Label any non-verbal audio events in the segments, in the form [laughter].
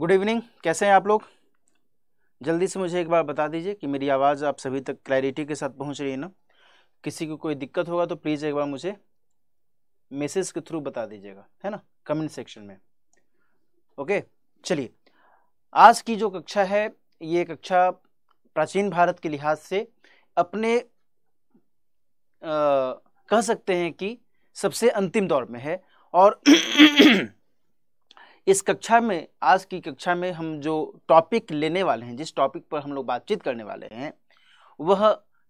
Good evening कैसे हैं आप लोग जल्दी से मुझे एक बार बता दीजिए कि मेरी आवाज़ आप सभी तक क्लैरिटी के साथ पहुंच रही है ना किसी को कोई दिक्कत होगा तो प्लीज़ एक बार मुझे मैसेज के थ्रू बता दीजिएगा है ना कमेंट सेक्शन में ओके चलिए आज की जो कक्षा है ये कक्षा प्राचीन भारत के लिहाज से अपने आ, कह सकते हैं कि सबसे अंतिम दौर में है और इस कक्षा में आज की कक्षा में हम जो टॉपिक लेने वाले हैं जिस टॉपिक पर हम लोग बातचीत करने वाले हैं वह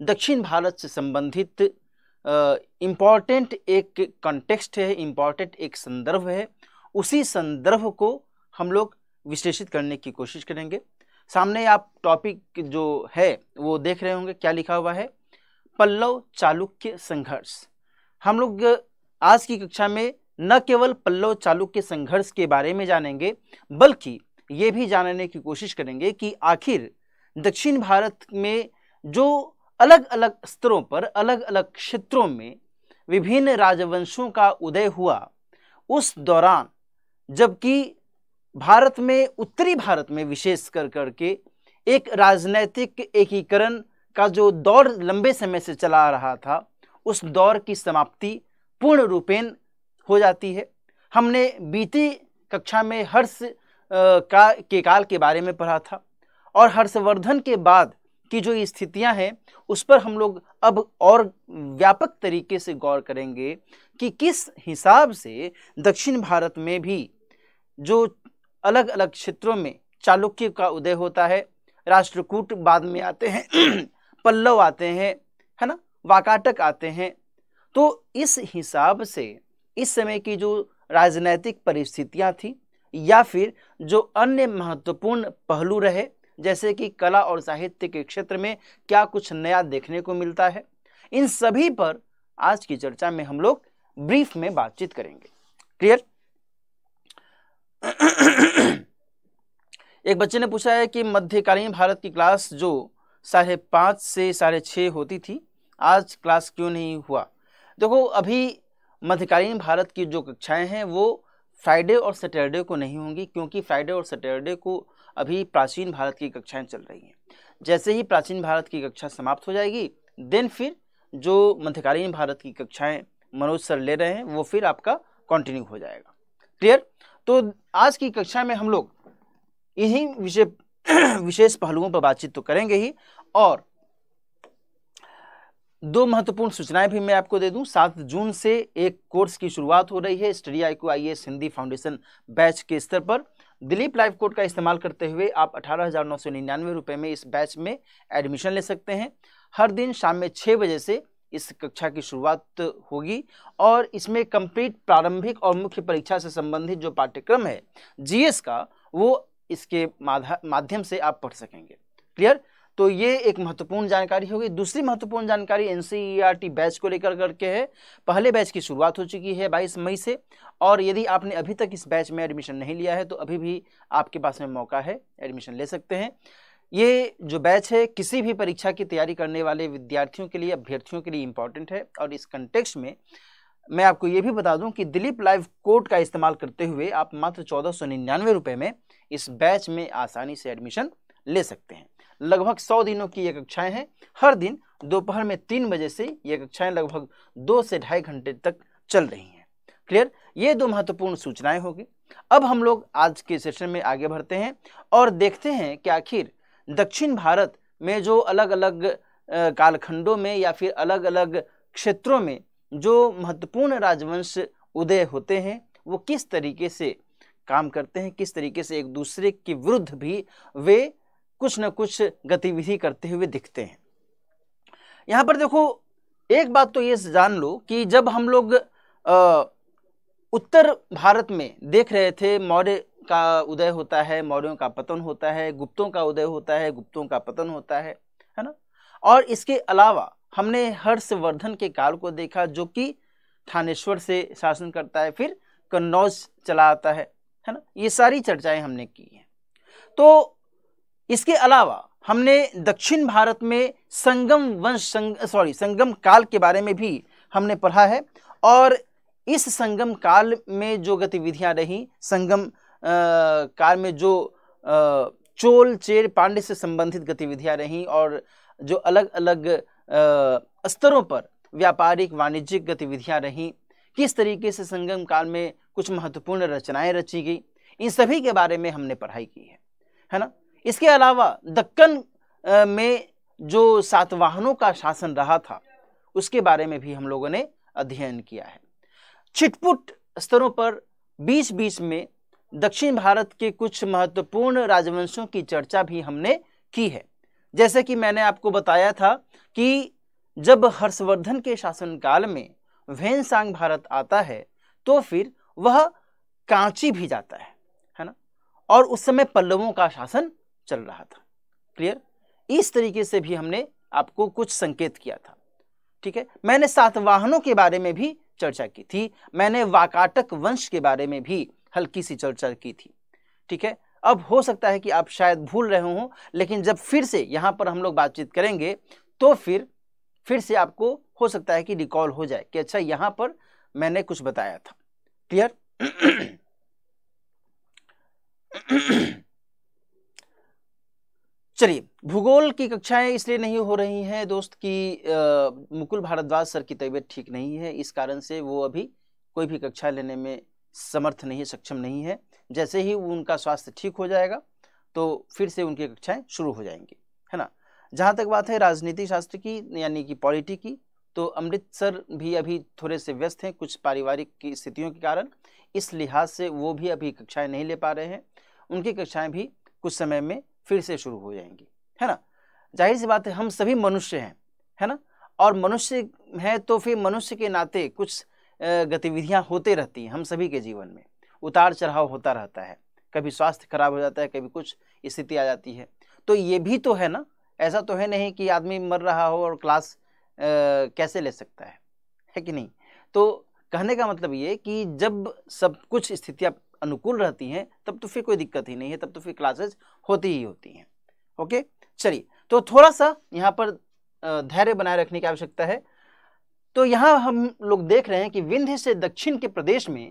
दक्षिण भारत से संबंधित इम्पॉर्टेंट एक कॉन्टेक्स्ट है इम्पॉर्टेंट एक संदर्भ है उसी संदर्भ को हम लोग विश्लेषित करने की कोशिश करेंगे सामने आप टॉपिक जो है वो देख रहे होंगे क्या लिखा हुआ है पल्लव चालुक्य संघर्ष हम लोग आज की कक्षा में न केवल पल्लव चालुक्य संघर्ष के बारे में जानेंगे बल्कि ये भी जानने की कोशिश करेंगे कि आखिर दक्षिण भारत में जो अलग अलग स्तरों पर अलग अलग क्षेत्रों में विभिन्न राजवंशों का उदय हुआ उस दौरान जबकि भारत में उत्तरी भारत में विशेष कर करके एक राजनैतिक एकीकरण का जो दौर लंबे समय से चला रहा था उस दौर की समाप्ति पूर्ण रूपेण हो जाती है हमने बीती कक्षा में हर्ष का के काल के बारे में पढ़ा था और हर्षवर्धन के बाद की जो स्थितियां हैं उस पर हम लोग अब और व्यापक तरीके से गौर करेंगे कि किस हिसाब से दक्षिण भारत में भी जो अलग अलग क्षेत्रों में चालुक्य का उदय होता है राष्ट्रकूट बाद में आते हैं [clears throat] पल्लव आते हैं है ना वाकाटक आते हैं तो इस हिसाब से इस समय की जो राजनैतिक परिस्थितियां थी या फिर जो अन्य महत्वपूर्ण पहलू रहे जैसे कि कला और साहित्य के क्षेत्र में क्या कुछ नया देखने को मिलता है इन सभी पर आज की चर्चा में हम लोग ब्रीफ में बातचीत करेंगे क्लियर एक बच्चे ने पूछा है कि मध्यकालीन भारत की क्लास जो साढ़े पाँच से साढ़े छः होती थी आज क्लास क्यों नहीं हुआ देखो अभी मध्यकालीन भारत की जो कक्षाएं हैं वो फ्राइडे और सैटरडे को नहीं होंगी क्योंकि फ्राइडे और सैटरडे को अभी प्राचीन भारत की कक्षाएं चल रही हैं जैसे ही प्राचीन भारत की कक्षा समाप्त हो जाएगी देन फिर जो मध्यकालीन भारत की कक्षाएं मनोज सर ले रहे हैं वो फिर आपका कंटिन्यू हो जाएगा क्लियर तो आज की कक्षा में हम लोग इन्हीं विषय [clears throat] विशेष पहलुओं पर बातचीत तो करेंगे ही और दो महत्वपूर्ण सूचनाएं भी मैं आपको दे दूं सात जून से एक कोर्स की शुरुआत हो रही है Study IQ IAS Hindi foundation batch के स्तर पर दिलीप लाइफ कोड का इस्तेमाल करते हुए आप अठारह हज़ार नौ सौ निन्यानवे रुपये में इस बैच में एडमिशन ले सकते हैं हर दिन शाम में छः बजे से इस कक्षा की शुरुआत होगी और इसमें कंप्लीट प्रारंभिक और मुख्य परीक्षा से संबंधित जो पाठ्यक्रम है जीएस का वो इसके माध्यम से आप पढ़ सकेंगे क्लियर तो ये एक महत्वपूर्ण जानकारी होगी दूसरी महत्वपूर्ण जानकारी एन e बैच को लेकर करके है पहले बैच की शुरुआत हो चुकी है बाईस मई से और यदि आपने अभी तक इस बैच में एडमिशन नहीं लिया है तो अभी भी आपके पास में मौका है एडमिशन ले सकते हैं ये जो बैच है किसी भी परीक्षा की तैयारी करने वाले विद्यार्थियों के लिए अभ्यर्थियों के लिए इम्पॉर्टेंट है और इस कंटेक्स में मैं आपको ये भी बता दूं कि दिलीप लाइव कोड का इस्तेमाल करते हुए आप मात्र चौदह सौ निन्यानवे रुपये में इस बैच में आसानी से एडमिशन ले सकते हैं लगभग सौ दिनों की ये कक्षाएं हैं हर दिन दोपहर में तीन बजे से ये कक्षाएं लगभग दो से ढाई घंटे तक चल रही हैं क्लियर ये दो महत्वपूर्ण सूचनाएं होगी अब हम लोग आज के सेशन में आगे बढ़ते हैं और देखते हैं कि आखिर दक्षिण भारत में जो अलग अलग कालखंडों में या फिर अलग अलग क्षेत्रों में जो महत्वपूर्ण राजवंश उदय होते हैं वो किस तरीके से काम करते हैं किस तरीके से एक दूसरे के विरुद्ध भी वे कुछ न कुछ गतिविधि करते हुए दिखते हैं यहाँ पर देखो एक बात तो ये जान लो कि जब हम लोग आ, उत्तर भारत में देख रहे थे मौर्य का उदय होता है मौर्यों का पतन होता है गुप्तों का उदय होता है गुप्तों का पतन होता है है ना और इसके अलावा हमने हर्षवर्धन के काल को देखा जो कि थानेश्वर से शासन करता है फिर कन्नौज चला आता है है ना ये सारी चर्चाएं हमने की हैं तो इसके अलावा हमने दक्षिण भारत में संगम वंश संग, सॉरी संगम काल के बारे में भी हमने पढ़ा है और इस संगम काल में जो गतिविधियां रही संगम काल में जो आ, चोल चेर पांडे से संबंधित गतिविधियां रहीं और जो अलग अलग आ, स्तरों पर व्यापारिक वाणिज्यिक गतिविधियां रहीं किस तरीके से संगम काल में कुछ महत्वपूर्ण रचनाएं रची गई इन सभी के बारे में हमने पढ़ाई की है है ना इसके अलावा दक्कन में जो सातवाहनों का शासन रहा था उसके बारे में भी हम लोगों ने अध्ययन किया है छिटपुट स्तरों पर बीच बीच में दक्षिण भारत के कुछ महत्वपूर्ण राजवंशों की चर्चा भी हमने की है जैसे कि मैंने आपको बताया था कि जब हर्षवर्धन के शासनकाल में भेनसांग भारत आता है तो फिर वह कांची भी जाता है है ना और उस समय पल्लवों का शासन चल रहा था क्लियर इस तरीके से भी हमने आपको कुछ संकेत किया था ठीक है मैंने सात वाहनों के बारे में भी चर्चा की थी मैंने वाकाटक वंश के बारे में भी हल्की सी चर्चा की थी ठीक है अब हो सकता है कि आप शायद भूल रहे हों लेकिन जब फिर से यहाँ पर हम लोग बातचीत करेंगे तो फिर फिर से आपको हो सकता है कि रिकॉल हो जाए कि अच्छा यहाँ पर मैंने कुछ बताया था क्लियर [clears throat] [clears throat] [clears throat] चलिए भूगोल की कक्षाएं इसलिए नहीं हो रही हैं दोस्त की आ, मुकुल भारद्वाज सर की तबीयत ठीक नहीं है इस कारण से वो अभी कोई भी कक्षा लेने में समर्थ नहीं है सक्षम नहीं है जैसे ही उनका स्वास्थ्य ठीक हो जाएगा तो फिर से उनकी कक्षाएं शुरू हो जाएंगी है ना जहाँ तक बात है राजनीति शास्त्र की यानी कि पॉलिटी की तो अमृतसर भी अभी थोड़े से व्यस्त हैं कुछ पारिवारिक की स्थितियों के कारण इस लिहाज से वो भी अभी कक्षाएं नहीं ले पा रहे हैं उनकी कक्षाएं भी कुछ समय में फिर से शुरू हो जाएंगी है ना जाहिर सी बात है हम सभी मनुष्य हैं है ना और मनुष्य हैं तो फिर मनुष्य के नाते कुछ गतिविधियां होते रहती हैं हम सभी के जीवन में उतार चढ़ाव होता रहता है कभी स्वास्थ्य खराब हो जाता है कभी कुछ स्थिति आ जाती है तो ये भी तो है ना ऐसा तो है नहीं कि आदमी मर रहा हो और क्लास आ, कैसे ले सकता है है कि नहीं तो कहने का मतलब ये कि जब सब कुछ स्थितियाँ अनुकूल रहती हैं तब तो फिर कोई दिक्कत ही नहीं है तब तो फिर क्लासेज होती ही होती हैं ओके चलिए तो थोड़ा सा यहाँ पर धैर्य बनाए रखने की आवश्यकता है तो यहाँ हम लोग देख रहे हैं कि विंध्य से दक्षिण के प्रदेश में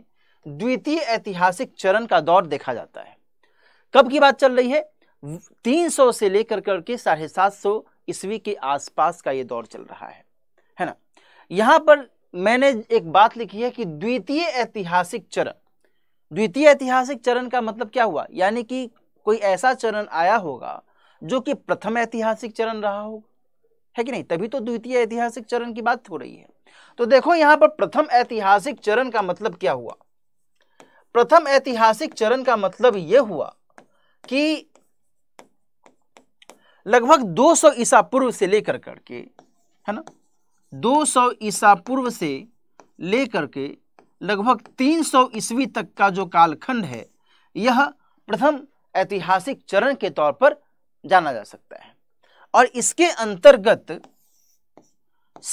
द्वितीय ऐतिहासिक चरण का दौर देखा जाता है कब की बात चल रही है 300 से लेकर करके साढ़े सात सौ ईस्वी के आसपास का ये दौर चल रहा है है ना यहाँ पर मैंने एक बात लिखी है कि द्वितीय ऐतिहासिक चरण द्वितीय ऐतिहासिक चरण का मतलब क्या हुआ यानी कि कोई ऐसा चरण आया होगा जो कि प्रथम ऐतिहासिक चरण रहा होगा है कि नहीं तभी तो द्वितीय ऐतिहासिक चरण की बात हो रही है तो देखो यहां पर प्रथम ऐतिहासिक चरण का मतलब क्या हुआ प्रथम ऐतिहासिक चरण का मतलब यह हुआ कि लगभग 200 ईसा पूर्व से लेकर करके है ना 200 ईसा पूर्व से लेकर के लगभग 300 ईस्वी तक का जो कालखंड है यह प्रथम ऐतिहासिक चरण के तौर पर जाना जा सकता है और इसके अंतर्गत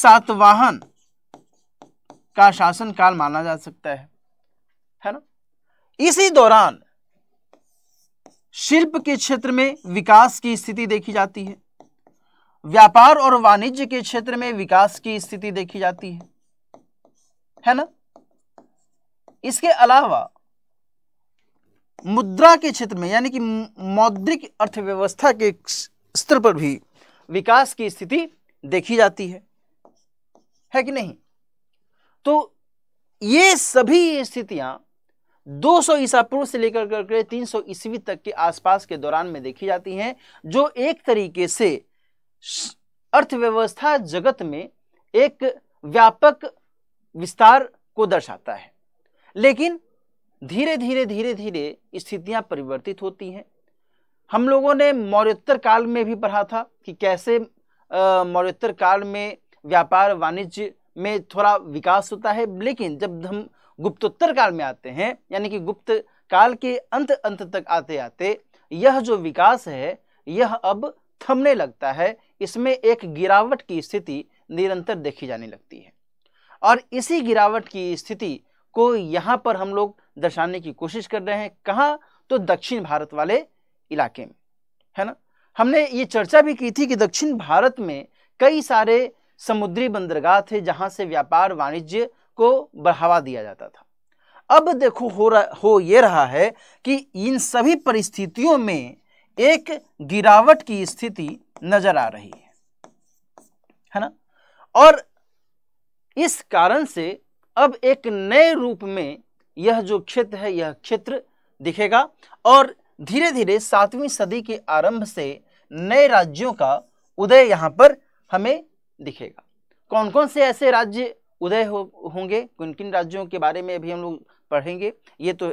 सातवाहन का शासन काल माना जा सकता है है ना इसी दौरान शिल्प के क्षेत्र में विकास की स्थिति देखी जाती है व्यापार और वाणिज्य के क्षेत्र में विकास की स्थिति देखी जाती है है ना इसके अलावा मुद्रा के क्षेत्र में यानी कि मौद्रिक अर्थव्यवस्था के स्तर पर भी विकास की स्थिति देखी जाती है है कि नहीं तो ये सभी स्थितियां 200 ईसा पूर्व से लेकर करके 300 ईस्वी तक के आसपास के दौरान में देखी जाती हैं जो एक तरीके से अर्थव्यवस्था जगत में एक व्यापक विस्तार को दर्शाता है लेकिन धीरे धीरे धीरे धीरे स्थितियां परिवर्तित होती हैं हम लोगों ने मौर्योत्तर काल में भी पढ़ा था कि कैसे मौर्योत्तर काल में व्यापार वाणिज्य में थोड़ा विकास होता है लेकिन जब हम गुप्तोत्तर काल में आते हैं यानी कि गुप्त काल के अंत अंत तक आते आते यह जो विकास है यह अब थमने लगता है इसमें एक गिरावट की स्थिति निरंतर देखी जाने लगती है और इसी गिरावट की स्थिति को यहाँ पर हम लोग दर्शाने की कोशिश कर रहे हैं कहाँ तो दक्षिण भारत वाले इलाके में है ना हमने ये चर्चा भी की थी कि दक्षिण भारत में कई सारे समुद्री बंदरगाह थे जहाँ से व्यापार वाणिज्य को बढ़ावा दिया जाता था अब देखो हो रहा हो ये रहा है कि इन सभी परिस्थितियों में एक गिरावट की स्थिति नजर आ रही है है ना और इस कारण से अब एक नए रूप में यह जो क्षेत्र है यह क्षेत्र दिखेगा और धीरे धीरे सातवीं सदी के आरंभ से नए राज्यों का उदय यहाँ पर हमें दिखेगा कौन कौन से ऐसे राज्य उदय हो होंगे किन किन राज्यों के बारे में अभी हम लोग पढ़ेंगे ये तो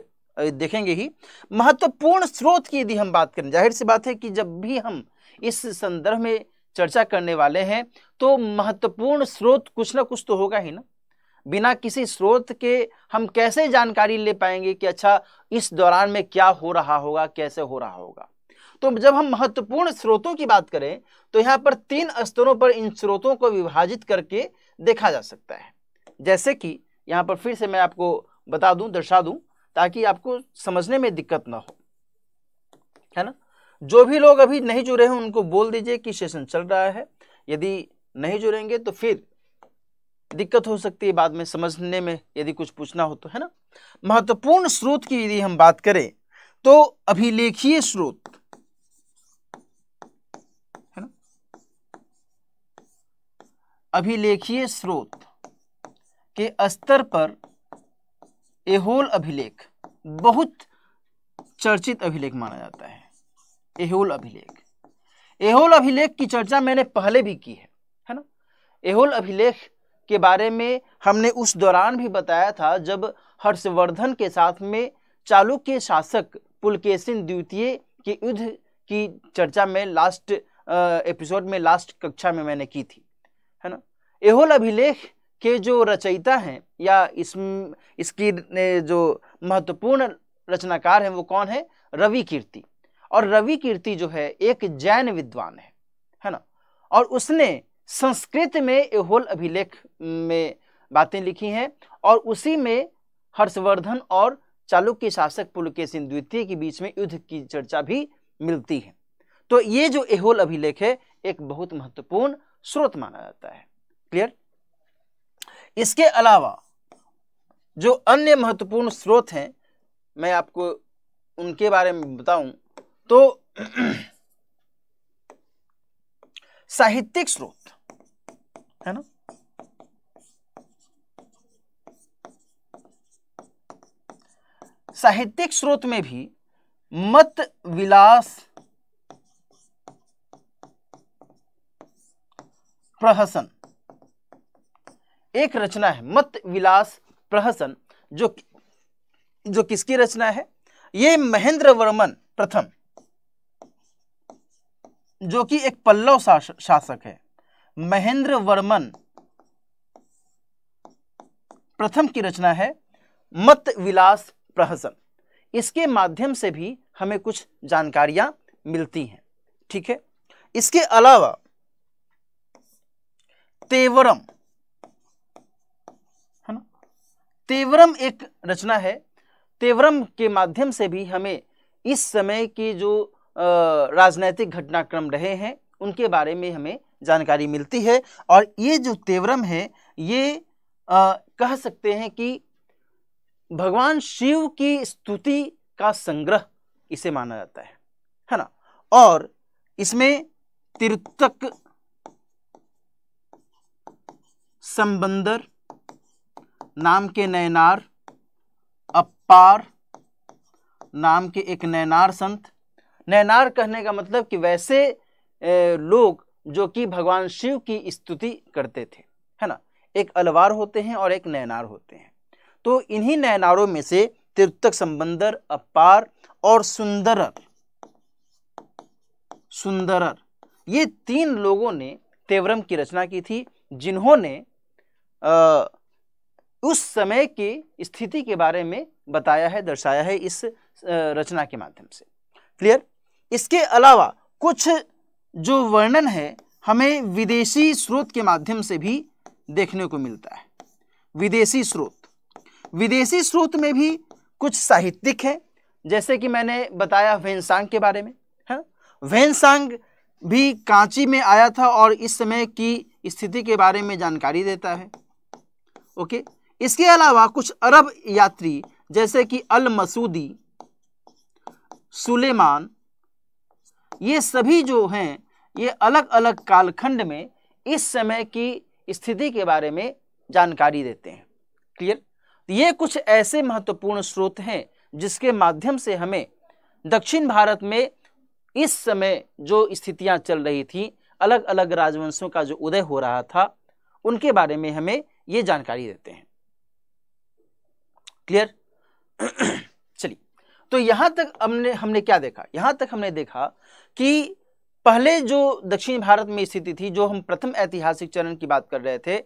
देखेंगे ही महत्वपूर्ण स्रोत की यदि हम बात करें जाहिर सी बात है कि जब भी हम इस संदर्भ में चर्चा करने वाले हैं तो महत्वपूर्ण स्रोत कुछ ना कुछ तो होगा ही ना बिना किसी स्रोत के हम कैसे जानकारी ले पाएंगे कि अच्छा इस दौरान में क्या हो रहा होगा कैसे हो रहा होगा तो जब हम महत्वपूर्ण स्रोतों की बात करें तो यहाँ पर तीन स्तरों पर इन स्रोतों को विभाजित करके देखा जा सकता है जैसे कि यहाँ पर फिर से मैं आपको बता दूं दर्शा दूं ताकि आपको समझने में दिक्कत ना हो है ना जो भी लोग अभी नहीं जुड़े हैं उनको बोल दीजिए कि सेशन चल रहा है यदि नहीं जुड़ेंगे तो फिर दिक्कत हो सकती है बाद में समझने में यदि कुछ पूछना हो तो है ना महत्वपूर्ण स्रोत की यदि हम बात करें तो अभिलेखीय स्रोत है ना अभिलेखीय स्रोत के स्तर पर एहोल अभिलेख बहुत चर्चित अभिलेख माना जाता है एहोल अभिलेख एहोल अभिलेख की चर्चा मैंने पहले भी की है है ना एहोल अभिलेख के बारे में हमने उस दौरान भी बताया था जब हर्षवर्धन के साथ में चालुक्य शासक पुलकेशिन द्वितीय के युद्ध की चर्चा में लास्ट एपिसोड में लास्ट कक्षा में मैंने की थी है ना एहोल अभिलेख के जो रचयिता हैं या इस इसकी जो महत्वपूर्ण रचनाकार हैं वो कौन है रवि कीर्ति और रवि कीर्ति जो है एक जैन विद्वान है है ना और उसने संस्कृत में एहोल अभिलेख में बातें लिखी हैं और उसी में हर्षवर्धन और चालुक्य शासक पुलकेशिन द्वितीय के बीच में युद्ध की चर्चा भी मिलती है तो ये जो एहोल अभिलेख है एक बहुत महत्वपूर्ण स्रोत माना जाता है क्लियर इसके अलावा जो अन्य महत्वपूर्ण स्रोत हैं मैं आपको उनके बारे में बताऊं तो [clears throat] साहित्यिक स्रोत है ना साहित्यिक स्रोत में भी मत विलास प्रहसन एक रचना है मत विलास प्रहसन जो जो किसकी रचना है यह महेंद्र वर्मन प्रथम जो कि एक पल्लव शासक है महेंद्र वर्मन प्रथम की रचना है मत विलास प्रहसन इसके माध्यम से भी हमें कुछ जानकारियां मिलती हैं ठीक है इसके अलावा तेवरम है ना तेवरम एक रचना है तेवरम के माध्यम से भी हमें इस समय के जो राजनैतिक घटनाक्रम रहे हैं उनके बारे में हमें जानकारी मिलती है और ये जो तेवरम है ये आ, कह सकते हैं कि भगवान शिव की स्तुति का संग्रह इसे माना जाता है है ना और इसमें तीर्थक संबंदर नाम के नयनार अपार नाम के एक नयनार संत नयनार कहने का मतलब कि वैसे लोग जो कि भगवान शिव की स्तुति करते थे है ना एक अलवार होते हैं और एक नैनार होते हैं तो इन्हीं नैनारों में से तिरुतक संबंदर अपार और सुंदरर सुंदरर ये तीन लोगों ने तेवरम की रचना की थी जिन्होंने उस समय की स्थिति के बारे में बताया है दर्शाया है इस रचना के माध्यम से क्लियर इसके अलावा कुछ जो वर्णन है हमें विदेशी स्रोत के माध्यम से भी देखने को मिलता है विदेशी स्रोत विदेशी स्रोत में भी कुछ साहित्यिक है जैसे कि मैंने बताया वेनसांग के बारे में है वेनसांग भी कांची में आया था और इस समय की स्थिति के बारे में जानकारी देता है ओके इसके अलावा कुछ अरब यात्री जैसे कि अल मसूदी सुलेमान ये सभी जो हैं ये अलग अलग कालखंड में इस समय की स्थिति के बारे में जानकारी देते हैं क्लियर ये कुछ ऐसे महत्वपूर्ण स्रोत हैं जिसके माध्यम से हमें दक्षिण भारत में इस समय जो स्थितियां चल रही थी अलग अलग राजवंशों का जो उदय हो रहा था उनके बारे में हमें ये जानकारी देते हैं क्लियर [clears throat] चलिए तो यहाँ तक हमने हमने क्या देखा यहाँ तक हमने देखा कि पहले जो दक्षिण भारत में स्थिति थी जो हम प्रथम ऐतिहासिक चरण की बात कर रहे थे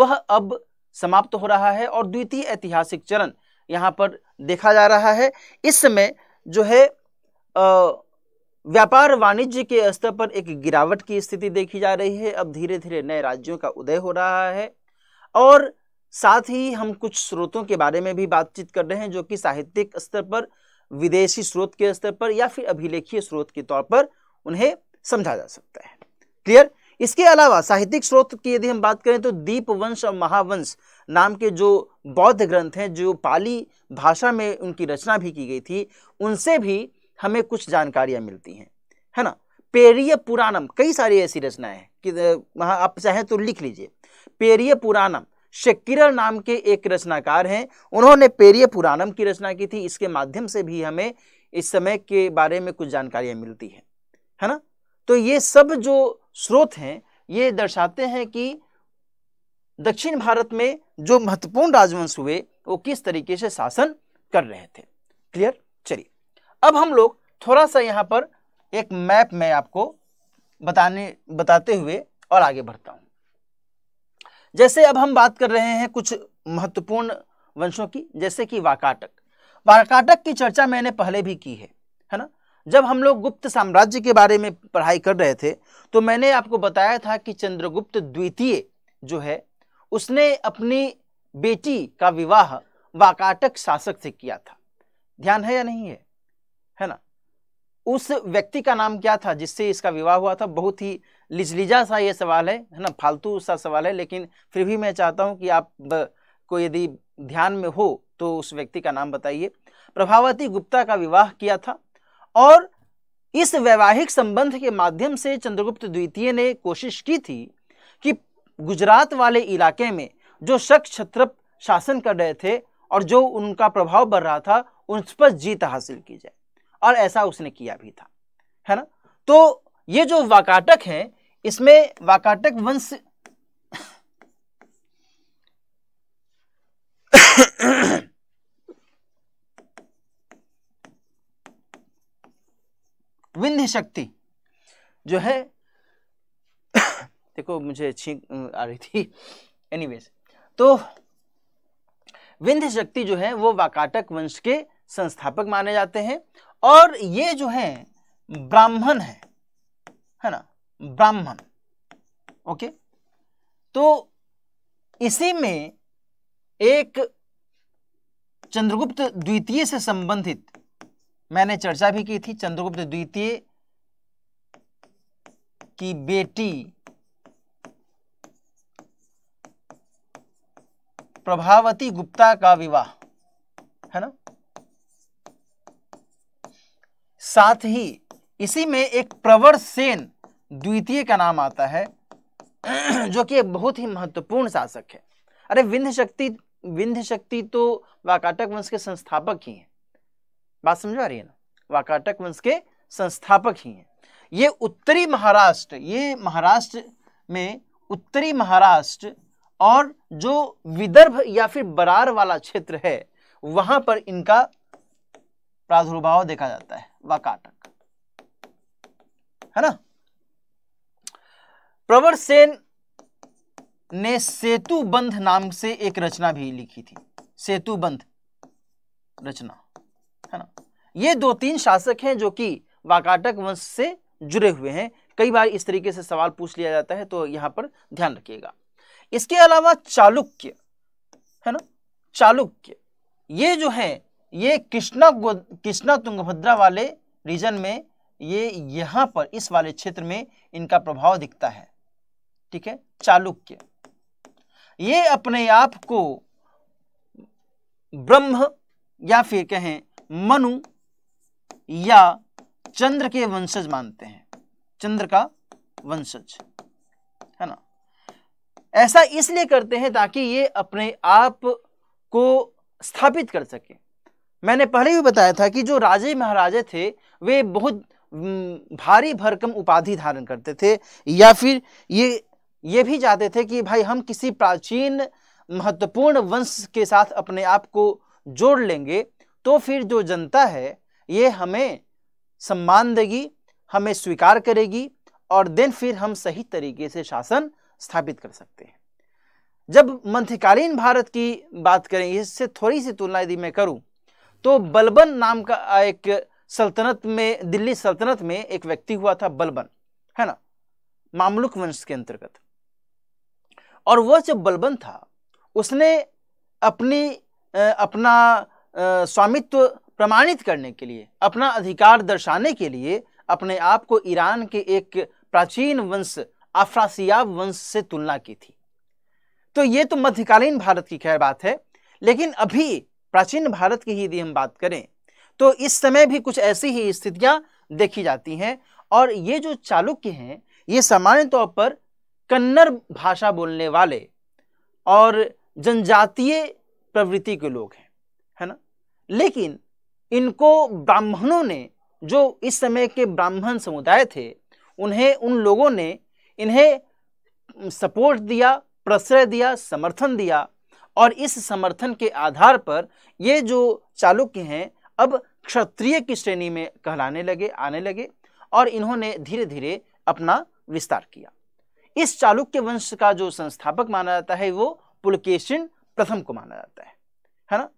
वह अब समाप्त हो रहा है और द्वितीय ऐतिहासिक चरण यहाँ पर देखा जा रहा है इस समय जो है व्यापार वाणिज्य के स्तर पर एक गिरावट की स्थिति देखी जा रही है अब धीरे धीरे नए राज्यों का उदय हो रहा है और साथ ही हम कुछ स्रोतों के बारे में भी बातचीत कर रहे हैं जो कि साहित्यिक स्तर पर विदेशी स्रोत के स्तर पर या फिर अभिलेखीय स्रोत के तौर पर उन्हें समझा जा सकता है क्लियर इसके अलावा साहित्यिक स्रोत की यदि हम बात करें तो दीप वंश और महावंश नाम के जो बौद्ध ग्रंथ हैं जो पाली भाषा में उनकी रचना भी की गई थी उनसे भी हमें कुछ जानकारियाँ मिलती हैं है ना पेरिय पुराणम कई सारी ऐसी रचनाएं हैं कि वहाँ आप चाहें तो लिख लीजिए पेरिय पुराणम शकिरर नाम के एक रचनाकार हैं उन्होंने पेरिय पुराणम की रचना की थी इसके माध्यम से भी हमें इस समय के बारे में कुछ जानकारियाँ मिलती हैं है ना तो ये सब जो स्रोत हैं ये दर्शाते हैं कि दक्षिण भारत में जो महत्वपूर्ण राजवंश हुए वो किस तरीके से शासन कर रहे थे क्लियर चलिए अब हम लोग थोड़ा सा यहाँ पर एक मैप में आपको बताने बताते हुए और आगे बढ़ता हूँ जैसे अब हम बात कर रहे हैं कुछ महत्वपूर्ण वंशों की जैसे कि वाकाटक वाकाटक की चर्चा मैंने पहले भी की है है ना जब हम लोग गुप्त साम्राज्य के बारे में पढ़ाई कर रहे थे तो मैंने आपको बताया था कि चंद्रगुप्त द्वितीय जो है उसने अपनी बेटी का विवाह वाकाटक शासक से किया था ध्यान है या नहीं है है ना उस व्यक्ति का नाम क्या था जिससे इसका विवाह हुआ था बहुत ही लिजलिजा सा ये सवाल है है ना फालतू सा सवाल है लेकिन फिर भी मैं चाहता हूँ कि आप को यदि ध्यान में हो तो उस व्यक्ति का नाम बताइए प्रभावती गुप्ता का विवाह किया था और इस वैवाहिक संबंध के माध्यम से चंद्रगुप्त द्वितीय ने कोशिश की थी कि गुजरात वाले इलाके में जो शक छत्र शासन कर रहे थे और जो उनका प्रभाव बढ़ रहा था उस पर जीत हासिल की जाए और ऐसा उसने किया भी था है ना तो ये जो वाकाटक हैं इसमें वाकाटक वंश विंध्य शक्ति जो है [coughs] देखो मुझे छींक आ रही थी एनीवेज तो विंध्य शक्ति जो है वो वाकाटक वंश के संस्थापक माने जाते हैं और ये जो है ब्राह्मण है है ना ब्राह्मण ओके तो इसी में एक चंद्रगुप्त द्वितीय से संबंधित मैंने चर्चा भी की थी चंद्रगुप्त द्वितीय की बेटी प्रभावती गुप्ता का विवाह है ना साथ ही इसी में एक प्रवर सेन द्वितीय का नाम आता है [clears throat] जो कि बहुत ही महत्वपूर्ण शासक है अरे विंध्य शक्ति विंध्य शक्ति तो वाकाटक वंश के संस्थापक ही हैं बात समझ आ रही है ना वाकाटक वंश के संस्थापक ही हैं ये उत्तरी महाराष्ट्र ये महाराष्ट्र में उत्तरी महाराष्ट्र और जो विदर्भ या फिर बरार वाला क्षेत्र है वहां पर इनका प्रादुर्भाव देखा जाता है वाकाटक है ना प्रवर सेन ने सेतु बंध नाम से एक रचना भी लिखी थी सेतु बंध रचना है ना ये दो तीन शासक हैं जो कि वाकाटक वंश से जुड़े हुए हैं कई बार इस तरीके से सवाल पूछ लिया जाता है तो यहां पर ध्यान रखिएगा इसके अलावा चालुक्य है ना चालुक्य ये जो है ये कृष्णा कृष्णा तुंगभद्रा वाले रीजन में ये यहां पर इस वाले क्षेत्र में इनका प्रभाव दिखता है ठीक है चालुक्य ये अपने आप को ब्रह्म या फिर कहें मनु या चंद्र के वंशज मानते हैं चंद्र का वंशज है ना ऐसा इसलिए करते हैं ताकि ये अपने आप को स्थापित कर सके मैंने पहले भी बताया था कि जो राजे महाराजे थे वे बहुत भारी भरकम उपाधि धारण करते थे या फिर ये ये भी चाहते थे कि भाई हम किसी प्राचीन महत्वपूर्ण वंश के साथ अपने आप को जोड़ लेंगे तो फिर जो जनता है ये हमें सम्मान देगी हमें स्वीकार करेगी और देन फिर हम सही तरीके से शासन स्थापित कर सकते हैं जब मध्यकालीन भारत की बात करें इससे थोड़ी सी तुलना यदि मैं करूं तो बलबन नाम का एक सल्तनत में दिल्ली सल्तनत में एक व्यक्ति हुआ था बलबन है ना मामलुक वंश के अंतर्गत और वह जो बलबन था उसने अपनी अपना स्वामित्व प्रमाणित करने के लिए अपना अधिकार दर्शाने के लिए अपने आप को ईरान के एक प्राचीन वंश आफ्रासियाब वंश से तुलना की थी तो ये तो मध्यकालीन भारत की खैर बात है लेकिन अभी प्राचीन भारत की ही यदि हम बात करें तो इस समय भी कुछ ऐसी ही स्थितियां देखी जाती हैं और ये जो चालुक्य हैं ये सामान्य तौर पर कन्नड़ भाषा बोलने वाले और जनजातीय प्रवृत्ति के लोग हैं है ना लेकिन इनको ब्राह्मणों ने जो इस समय के ब्राह्मण समुदाय थे उन्हें उन लोगों ने इन्हें सपोर्ट दिया प्रश्रय दिया समर्थन दिया और इस समर्थन के आधार पर ये जो चालुक्य हैं अब क्षत्रिय की श्रेणी में कहलाने लगे आने लगे और इन्होंने धीरे धीरे अपना विस्तार किया इस चालुक्य वंश का जो संस्थापक माना जाता है वो पुलकेशिन प्रथम को माना जाता है है ना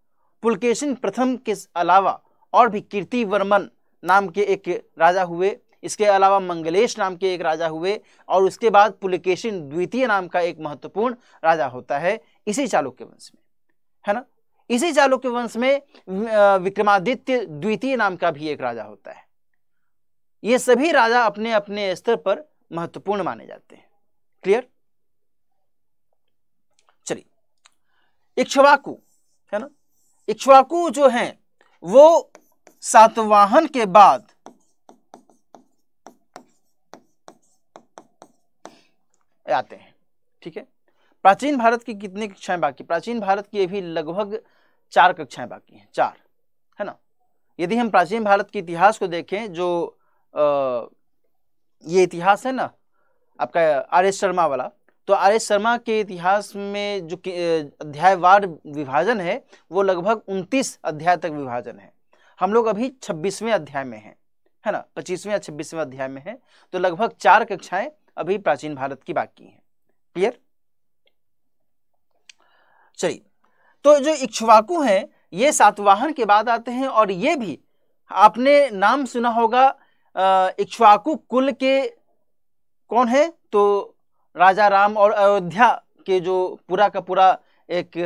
पुलकेशन प्रथम के अलावा और भी कीर्ति वर्मन नाम के एक राजा हुए इसके अलावा मंगलेश नाम के एक राजा हुए और उसके बाद पुलकेशन द्वितीय नाम का एक महत्वपूर्ण राजा होता है इसी चालुक्य वंश में है ना इसी चालुक्य वंश में विक्रमादित्य द्वितीय नाम का भी एक राजा होता है ये सभी राजा अपने अपने स्तर पर महत्वपूर्ण माने जाते हैं क्लियर चलिए इक्ष्वाकु है ना इक्ष्वाकु जो है वो सातवाहन के बाद आते हैं ठीक है प्राचीन भारत की कितनी कक्षाएं बाकी प्राचीन भारत की भी लगभग चार कक्षाएं बाकी हैं चार है ना यदि हम प्राचीन भारत के इतिहास को देखें जो आ, ये इतिहास है ना आपका आर एस शर्मा वाला तो आर एस शर्मा के इतिहास में जो अध्यायवार विभाजन है वो लगभग उनतीस अध्याय तक विभाजन है हम लोग अभी छब्बीसवें अध्याय में हैं है ना पच्चीसवें या छब्बीसवें अध्याय में है तो लगभग चार कक्षाएं अभी प्राचीन भारत की बाकी हैं क्लियर चलिए तो जो इक्ष्वाकु हैं ये सातवाहन के बाद आते हैं और ये भी आपने नाम सुना होगा इक्ष्वाकु कुल के कौन है तो राजा राम और अयोध्या के जो पूरा का पूरा एक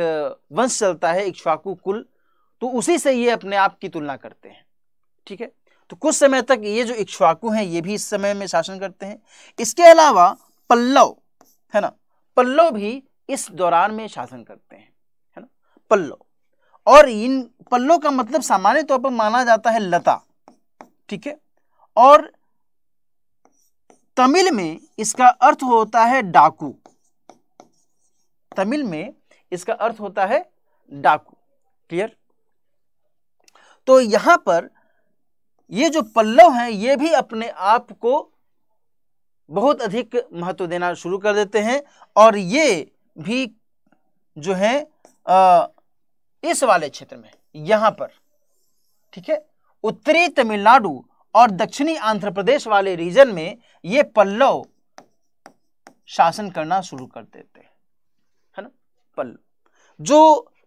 वंश चलता है इक्ष्वाकु कुल तो उसी से ये अपने आप की तुलना करते हैं ठीक है तो कुछ समय तक ये जो इक्ष्वाकु हैं ये भी इस समय में शासन करते हैं इसके अलावा पल्लव है ना पल्लव भी इस दौरान में शासन करते हैं है ना पल्लव और इन पल्लव का मतलब सामान्य तौर पर माना जाता है लता ठीक है और तमिल में इसका अर्थ होता है डाकू तमिल में इसका अर्थ होता है डाकू क्लियर तो यहां पर ये जो पल्लव हैं ये भी अपने आप को बहुत अधिक महत्व देना शुरू कर देते हैं और ये भी जो है आ, इस वाले क्षेत्र में यहां पर ठीक है उत्तरी तमिलनाडु और दक्षिणी आंध्र प्रदेश वाले रीजन में ये पल्लव शासन करना शुरू कर देते हैं है ना पल्लव जो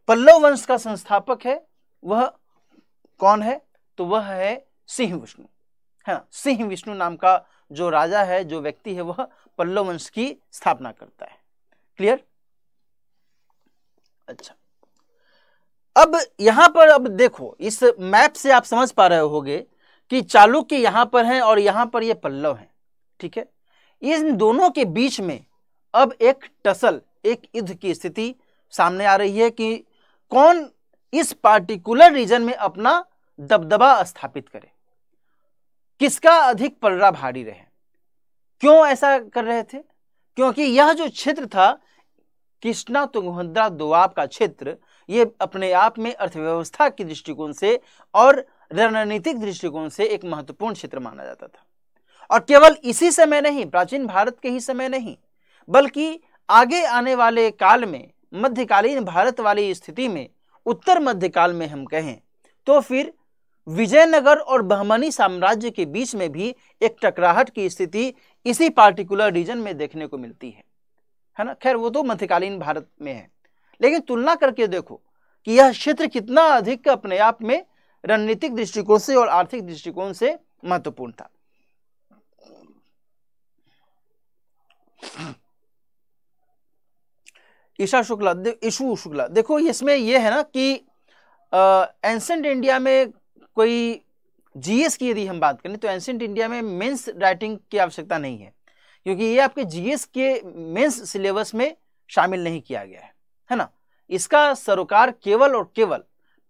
पल्लव वंश का संस्थापक है वह कौन है तो वह है सिंह विष्णु है सिंह विष्णु नाम का जो राजा है जो व्यक्ति है वह पल्लव वंश की स्थापना करता है क्लियर अच्छा अब यहां पर अब देखो इस मैप से आप समझ पा रहे होगे कि चालुक्य यहाँ पर हैं और यहाँ पर ये यह पल्लव हैं ठीक है इन दोनों के बीच में अब एक टसल एक युद्ध की स्थिति सामने आ रही है कि कौन इस पार्टिकुलर रीजन में अपना दबदबा स्थापित करे किसका अधिक पलड़ा भारी रहे क्यों ऐसा कर रहे थे क्योंकि यह जो क्षेत्र था कृष्णा तुंगभद्रा दुआब का क्षेत्र ये अपने आप में अर्थव्यवस्था के दृष्टिकोण से और रणनीतिक दृष्टिकोण से एक महत्वपूर्ण क्षेत्र माना जाता था और केवल इसी समय नहीं प्राचीन भारत के ही समय नहीं बल्कि आगे आने वाले काल में मध्यकालीन भारत वाली स्थिति में उत्तर मध्यकाल में हम कहें तो फिर विजयनगर और बहमनी साम्राज्य के बीच में भी एक टकराहट की स्थिति इसी पार्टिकुलर रीजन में देखने को मिलती है है ना खैर वो तो मध्यकालीन भारत में है लेकिन तुलना करके देखो कि यह क्षेत्र कितना अधिक अपने आप में रणनीतिक दृष्टिकोण से और आर्थिक दृष्टिकोण से महत्वपूर्ण था ईशा शुक्ला ईशु शुक्ला देखो इसमें यह है ना कि एंसेंट इंडिया में कोई जीएस की यदि हम बात करें तो एंसेंट इंडिया में मेंस राइटिंग की आवश्यकता नहीं है क्योंकि ये आपके जीएस के मेंस सिलेबस में शामिल नहीं किया गया है है ना इसका सरोकार केवल और केवल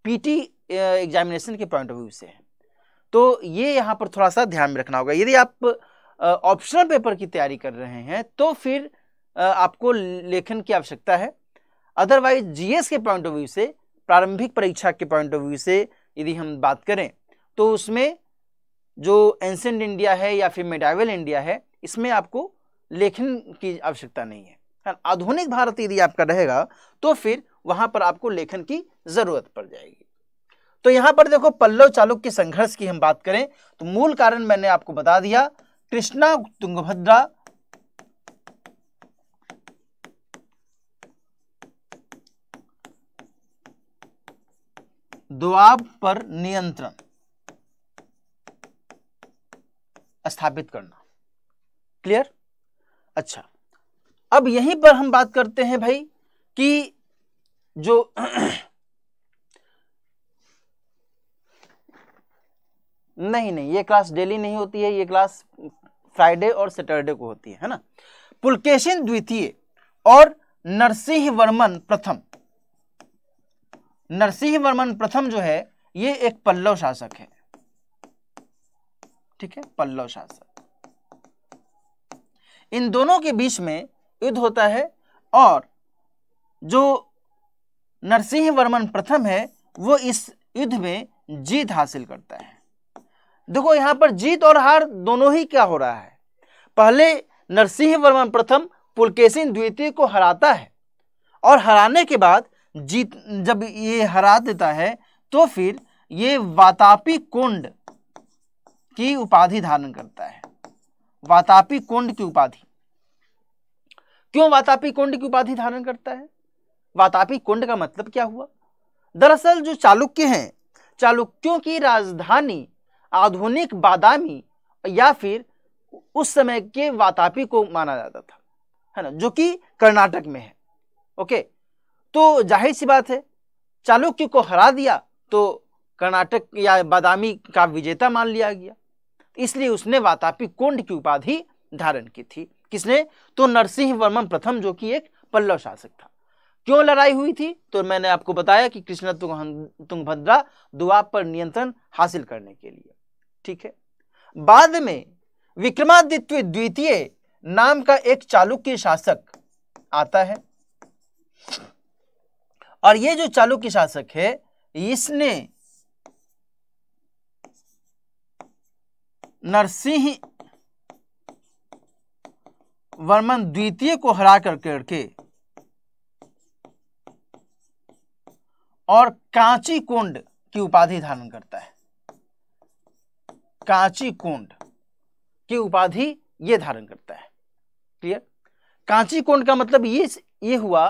पीटी एग्जामिनेशन के पॉइंट ऑफ व्यू से है तो ये यहाँ पर थोड़ा सा ध्यान में रखना होगा यदि आप ऑप्शनल पेपर की तैयारी कर रहे हैं तो फिर आपको लेखन की आवश्यकता है अदरवाइज जीएस के पॉइंट ऑफ व्यू से प्रारंभिक परीक्षा के पॉइंट ऑफ व्यू से यदि हम बात करें तो उसमें जो एंसेंट इंडिया है या फिर मेडावल इंडिया है इसमें आपको लेखन की आवश्यकता नहीं है हाँ, आधुनिक भारत यदि आपका रहेगा तो फिर वहाँ पर आपको लेखन की ज़रूरत पड़ जाएगी तो यहां पर देखो पल्लव चालुक के संघर्ष की हम बात करें तो मूल कारण मैंने आपको बता दिया कृष्णा तुंगभद्रा दुआब पर नियंत्रण स्थापित करना क्लियर अच्छा अब यहीं पर हम बात करते हैं भाई कि जो नहीं नहीं ये क्लास डेली नहीं होती है ये क्लास फ्राइडे और सैटरडे को होती है ना पुलकेशन द्वितीय और नरसिंह वर्मन प्रथम नरसिंह वर्मन प्रथम जो है ये एक पल्लव शासक है ठीक है पल्लव शासक इन दोनों के बीच में युद्ध होता है और जो नरसिंह वर्मन प्रथम है वो इस युद्ध में जीत हासिल करता है देखो यहाँ पर जीत और हार दोनों ही क्या हो रहा है पहले नरसिंह वर्मन प्रथम पुलकेशिन द्वितीय को हराता है और हराने के बाद जीत जब ये हरा देता है तो फिर ये वातापी कुंड की उपाधि धारण करता है वातापी कुंड की उपाधि क्यों वातापी कुंड की उपाधि धारण करता है वातापी कुंड का मतलब क्या हुआ दरअसल जो चालुक्य हैं चालुक्यों की राजधानी आधुनिक बादामी या फिर उस समय के वातापी को माना जाता था है ना जो कि कर्नाटक में है ओके तो जाहिर सी बात है चालुक्य को हरा दिया तो कर्नाटक या बादामी का विजेता मान लिया गया इसलिए उसने वातापी कोंड की उपाधि धारण की थी किसने तो नरसिंह वर्मन प्रथम जो कि एक पल्लव शासक था क्यों लड़ाई हुई थी तो मैंने आपको बताया कि कृष्ण तुंगभद्रा दुआ पर नियंत्रण हासिल करने के लिए ठीक है बाद में विक्रमादित्य द्वितीय नाम का एक चालुक्य शासक आता है और ये जो चालुक्य शासक है इसने नरसिंह वर्मन द्वितीय को हरा कर करके और कांची कुंड की उपाधि धारण करता है कांची कुंड की उपाधि ये धारण करता है क्लियर कांची कुंड का मतलब ये ये हुआ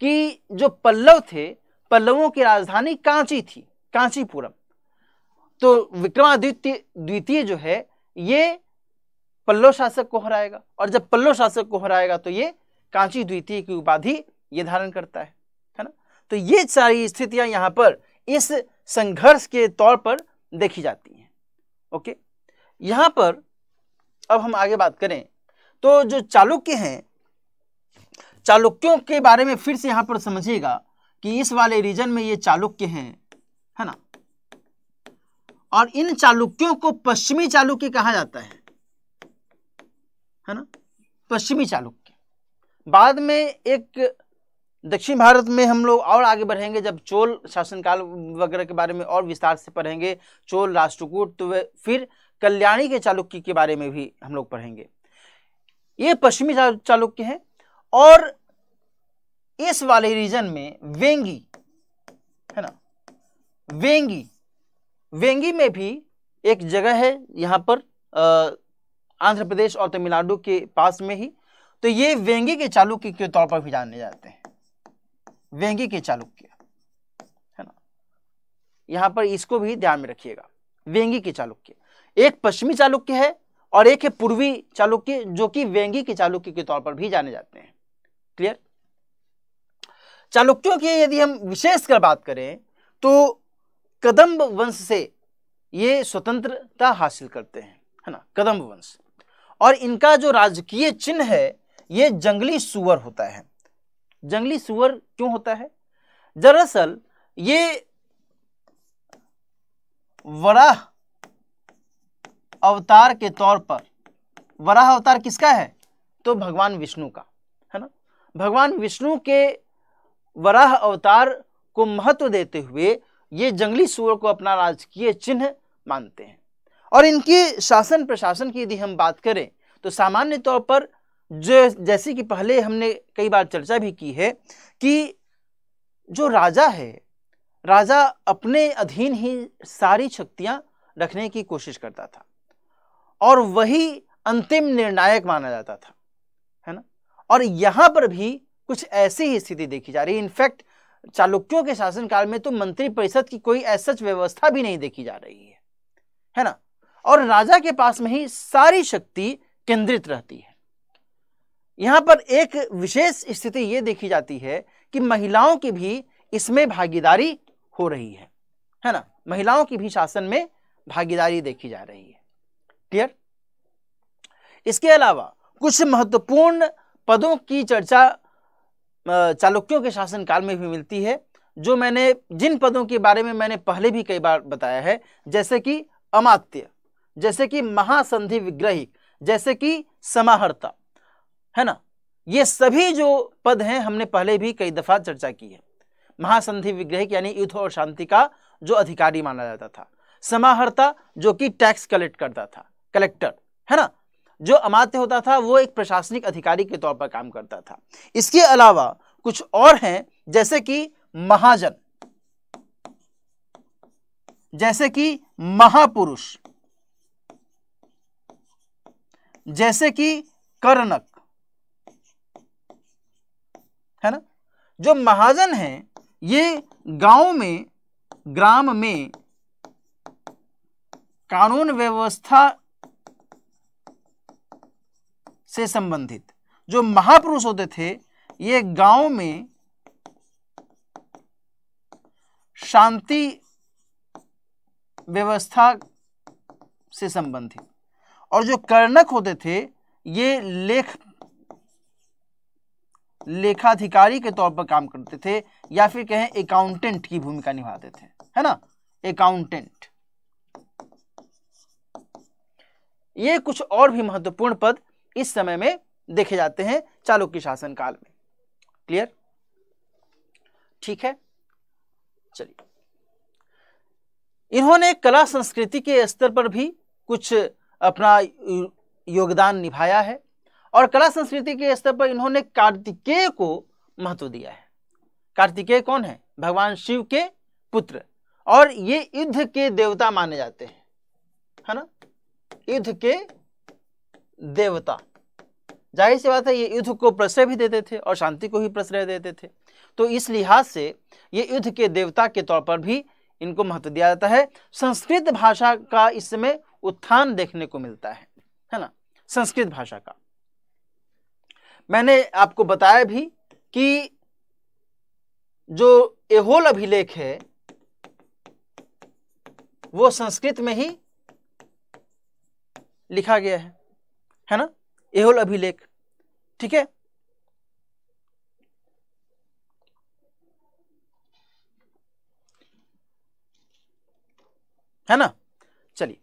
कि जो पल्लव थे पल्लवों की राजधानी कांची थी कांचीपुरम तो विक्रमादित्य द्वितीय जो है ये पल्लव शासक को हराएगा और जब पल्लव शासक को हराएगा तो ये कांची द्वितीय की उपाधि ये धारण करता है है ना तो ये सारी स्थितियां यहां पर इस संघर्ष के तौर पर देखी जाती हैं ओके यहां पर अब हम आगे बात करें तो जो चालुक्य हैं चालुक्यों के बारे में फिर से यहां पर समझिएगा कि इस वाले रीजन में ये चालुक्य हैं है ना और इन चालुक्यों को पश्चिमी चालुक्य कहा जाता है है ना पश्चिमी चालुक्य बाद में एक दक्षिण भारत में हम लोग और आगे बढ़ेंगे जब चोल शासनकाल वगैरह के बारे में और विस्तार से पढ़ेंगे चोल राष्ट्रकूट तो फिर कल्याणी के चालुक्य के बारे में भी हम लोग पढ़ेंगे ये पश्चिमी चालुक्य हैं और इस वाले रीजन में वेंगी है ना वेंगी वेंगी में भी एक जगह है यहाँ पर आंध्र प्रदेश और तमिलनाडु के पास में ही तो ये वेंगी के चालुक्य के तौर पर भी जाने जाते हैं व्यंगी के चालुक्य है ना यहां पर इसको भी ध्यान में रखिएगा व्यंगी के चालुक्य एक पश्चिमी चालुक्य है और एक है पूर्वी चालुक्य जो कि व्यंगी के चालुक्य के तौर पर भी जाने जाते हैं क्लियर चालुक्यों की यदि हम विशेषकर बात करें तो कदम्ब वंश से ये स्वतंत्रता हासिल करते हैं है ना कदम्ब वंश और इनका जो राजकीय चिन्ह है ये जंगली सुअर होता है जंगली सुअर क्यों होता है दरअसल ये वराह अवतार के तौर पर वराह अवतार किसका है तो भगवान विष्णु का है ना भगवान विष्णु के वराह अवतार को महत्व देते हुए ये जंगली सुअर को अपना राजकीय चिन्ह मानते हैं और इनके शासन प्रशासन की यदि हम बात करें तो सामान्य तौर पर जो जैसे कि पहले हमने कई बार चर्चा भी की है कि जो राजा है राजा अपने अधीन ही सारी शक्तियां रखने की कोशिश करता था और वही अंतिम निर्णायक माना जाता था है ना और यहाँ पर भी कुछ ऐसी ही स्थिति देखी जा रही है इनफैक्ट चालुक्यों के शासनकाल में तो मंत्रिपरिषद की कोई ऐसा व्यवस्था भी नहीं देखी जा रही है है ना और राजा के पास में ही सारी शक्ति केंद्रित रहती है यहाँ पर एक विशेष स्थिति ये देखी जाती है कि महिलाओं की भी इसमें भागीदारी हो रही है है ना महिलाओं की भी शासन में भागीदारी देखी जा रही है क्लियर इसके अलावा कुछ महत्वपूर्ण पदों की चर्चा चालुक्यों के शासनकाल में भी मिलती है जो मैंने जिन पदों के बारे में मैंने पहले भी कई बार बताया है जैसे कि अमात्य जैसे कि महासंधि विग्रही जैसे कि समाहर्ता है ना ये सभी जो पद हैं हमने पहले भी कई दफ़ा चर्चा की है महासंधि विग्रह यानी युद्ध और शांति का जो अधिकारी माना जाता था समाहर्ता जो कि टैक्स कलेक्ट करता था कलेक्टर है ना जो अमात्य होता था वो एक प्रशासनिक अधिकारी के तौर पर काम करता था इसके अलावा कुछ और हैं जैसे कि महाजन जैसे कि महापुरुष जैसे कि कर्णक है ना जो महाजन हैं ये गांव में ग्राम में कानून व्यवस्था से संबंधित जो महापुरुष होते थे ये गांव में शांति व्यवस्था से संबंधित और जो कर्णक होते थे ये लेख लेखाधिकारी के तौर पर काम करते थे या फिर कहें अकाउंटेंट की भूमिका निभाते थे है ना अकाउंटेंट ये कुछ और भी महत्वपूर्ण पद इस समय में देखे जाते हैं चालुक्य शासन काल में क्लियर ठीक है चलिए इन्होंने कला संस्कृति के स्तर पर भी कुछ अपना योगदान निभाया है और कला संस्कृति के स्तर पर इन्होंने कार्तिकेय को महत्व दिया है कार्तिकेय कौन है भगवान शिव के पुत्र और ये युद्ध के देवता माने जाते हैं है ना युद्ध के देवता जाहिर सी बात है ये युद्ध को प्रश्रय भी देते थे और शांति को ही प्रश्रय देते थे तो इस लिहाज से ये युद्ध के देवता के तौर पर भी इनको महत्व दिया जाता है संस्कृत भाषा का इसमें उत्थान देखने को मिलता है है ना संस्कृत भाषा का मैंने आपको बताया भी कि जो एहोल अभिलेख है वो संस्कृत में ही लिखा गया है है ना एहोल अभिलेख ठीक है है ना चलिए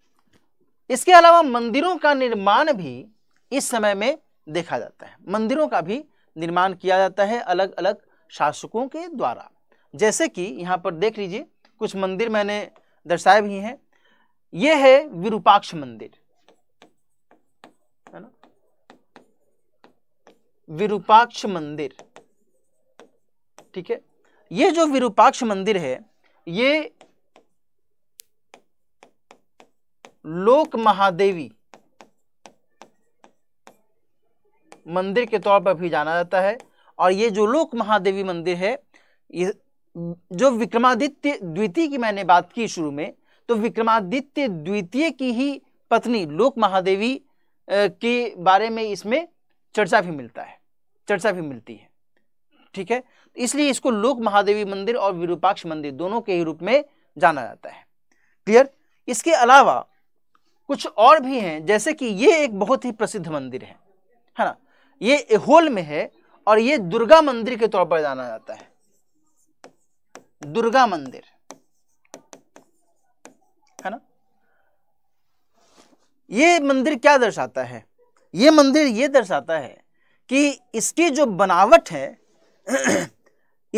इसके अलावा मंदिरों का निर्माण भी इस समय में देखा जाता है मंदिरों का भी निर्माण किया जाता है अलग अलग शासकों के द्वारा जैसे कि यहाँ पर देख लीजिए कुछ मंदिर मैंने दर्शाए भी हैं ये है विरूपाक्ष मंदिर है ना विरूपाक्ष मंदिर ठीक है ये जो विरूपाक्ष मंदिर है ये लोक महादेवी मंदिर के तौर पर भी जाना जाता है और ये जो लोक महादेवी मंदिर है ये जो विक्रमादित्य द्वितीय की मैंने बात की शुरू में तो विक्रमादित्य द्वितीय की ही पत्नी लोक महादेवी के बारे में इसमें चर्चा भी मिलता है चर्चा भी मिलती है ठीक है इसलिए इसको लोक महादेवी मंदिर और विरूपाक्ष मंदिर दोनों के ही रूप में जाना जाता है क्लियर इसके अलावा कुछ और भी हैं जैसे कि ये एक बहुत ही प्रसिद्ध मंदिर है है ना ये एहोल में है और ये दुर्गा मंदिर के तौर पर जाना जाता है दुर्गा मंदिर है ना ये मंदिर क्या दर्शाता है ये मंदिर ये दर्शाता है कि इसकी जो बनावट है [clears throat]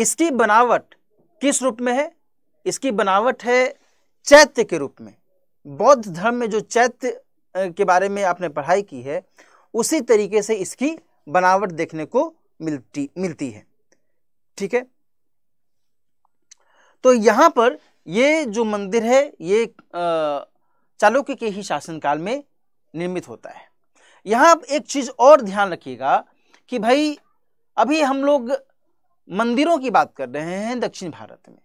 इसकी बनावट किस रूप में है इसकी बनावट है चैत्य के रूप में बौद्ध धर्म में जो चैत्य के बारे में आपने पढ़ाई की है उसी तरीके से इसकी बनावट देखने को मिलती मिलती है ठीक है तो यहाँ पर ये जो मंदिर है ये चालुक्य के ही शासनकाल में निर्मित होता है यहाँ आप एक चीज़ और ध्यान रखिएगा कि भाई अभी हम लोग मंदिरों की बात कर रहे हैं दक्षिण भारत में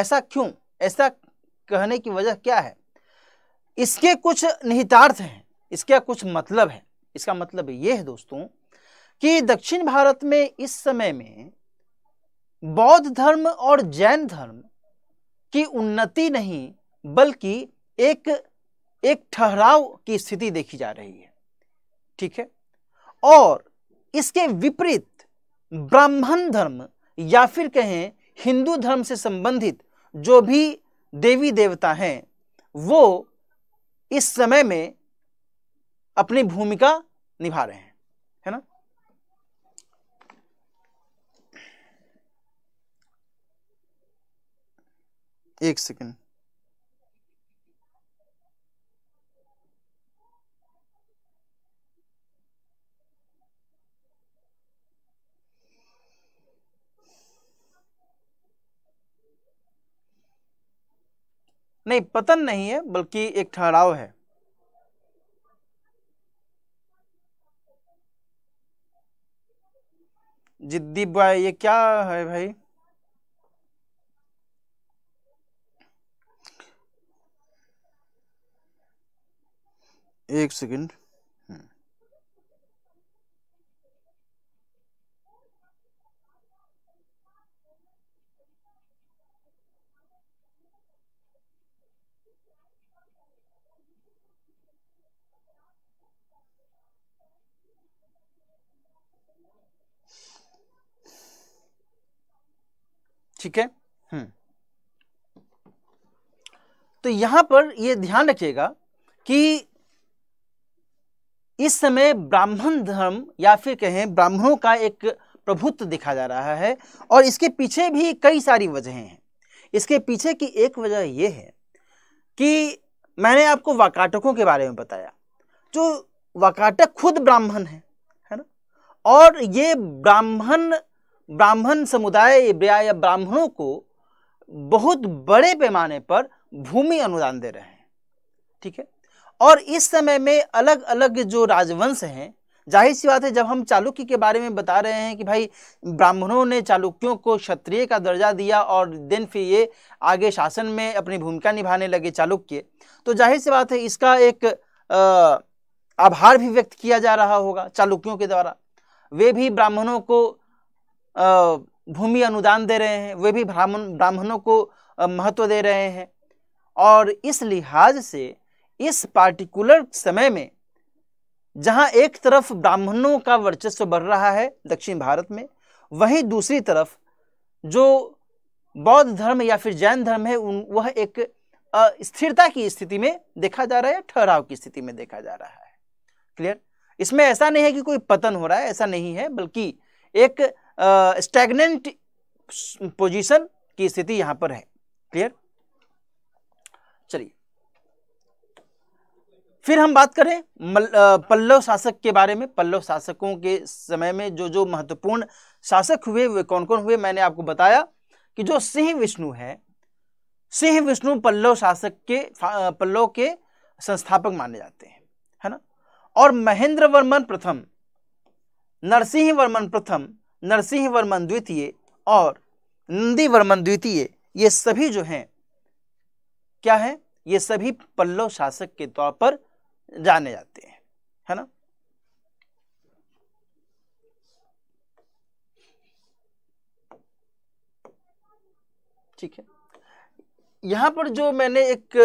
ऐसा क्यों ऐसा कहने की वजह क्या है इसके कुछ निहितार्थ हैं इसका कुछ मतलब है इसका मतलब ये है दोस्तों कि दक्षिण भारत में इस समय में बौद्ध धर्म और जैन धर्म की उन्नति नहीं बल्कि एक एक ठहराव की स्थिति देखी जा रही है ठीक है और इसके विपरीत ब्राह्मण धर्म या फिर कहें हिंदू धर्म से संबंधित जो भी देवी देवता हैं वो इस समय में अपनी भूमिका निभा रहे हैं एक सेकेंड नहीं पतन नहीं है बल्कि एक ठहराव है जिद्दी भाई ये क्या है भाई एक सेकेंड हम्म। ठीक है हम्म तो यहां पर ये ध्यान रखिएगा कि इस समय ब्राह्मण धर्म या फिर कहें ब्राह्मणों का एक प्रभुत्व दिखा जा रहा है और इसके पीछे भी कई सारी वजहें हैं इसके पीछे की एक वजह यह है कि मैंने आपको वाकाटकों के बारे में बताया जो वाकाटक खुद ब्राह्मण है है ना और ये ब्राह्मण ब्राह्मण समुदाय या ब्राह्मणों को बहुत बड़े पैमाने पर भूमि अनुदान दे रहे हैं ठीक है और इस समय में अलग अलग जो राजवंश हैं जाहिर सी बात है जब हम चालुक्य के बारे में बता रहे हैं कि भाई ब्राह्मणों ने चालुक्यों को क्षत्रिय का दर्जा दिया और देन फिर ये आगे शासन में अपनी भूमिका निभाने लगे चालुक्य तो जाहिर सी बात है इसका एक आभार भी व्यक्त किया जा रहा होगा चालुक्यों के द्वारा वे भी ब्राह्मणों को भूमि अनुदान दे रहे हैं वे भी ब्राह्मण ब्राह्मणों को महत्व दे रहे हैं और इस लिहाज से इस पार्टिकुलर समय में जहां एक तरफ ब्राह्मणों का वर्चस्व बढ़ रहा है दक्षिण भारत में वहीं दूसरी तरफ जो बौद्ध धर्म या फिर जैन धर्म है उन वह एक स्थिरता की स्थिति में देखा जा रहा है ठहराव की स्थिति में देखा जा रहा है क्लियर इसमें ऐसा नहीं है कि कोई पतन हो रहा है ऐसा नहीं है बल्कि एक स्टैगनेंट पोजिशन की स्थिति यहाँ पर है क्लियर फिर हम बात करें पल्लव शासक के बारे में पल्लव शासकों के समय में जो जो महत्वपूर्ण शासक हुए वे कौन कौन हुए मैंने आपको बताया कि जो सिंह विष्णु है सिंह विष्णु पल्लव शासक के पल्लव के संस्थापक माने जाते हैं है ना और महेंद्र वर्मन प्रथम नरसिंह वर्मन प्रथम नरसिंह वर्मन द्वितीय और नंदी वर्मन द्वितीय ये सभी जो हैं क्या है ये सभी पल्लव शासक के तौर पर जाने जाते हैं है ना ठीक है यहां पर जो मैंने एक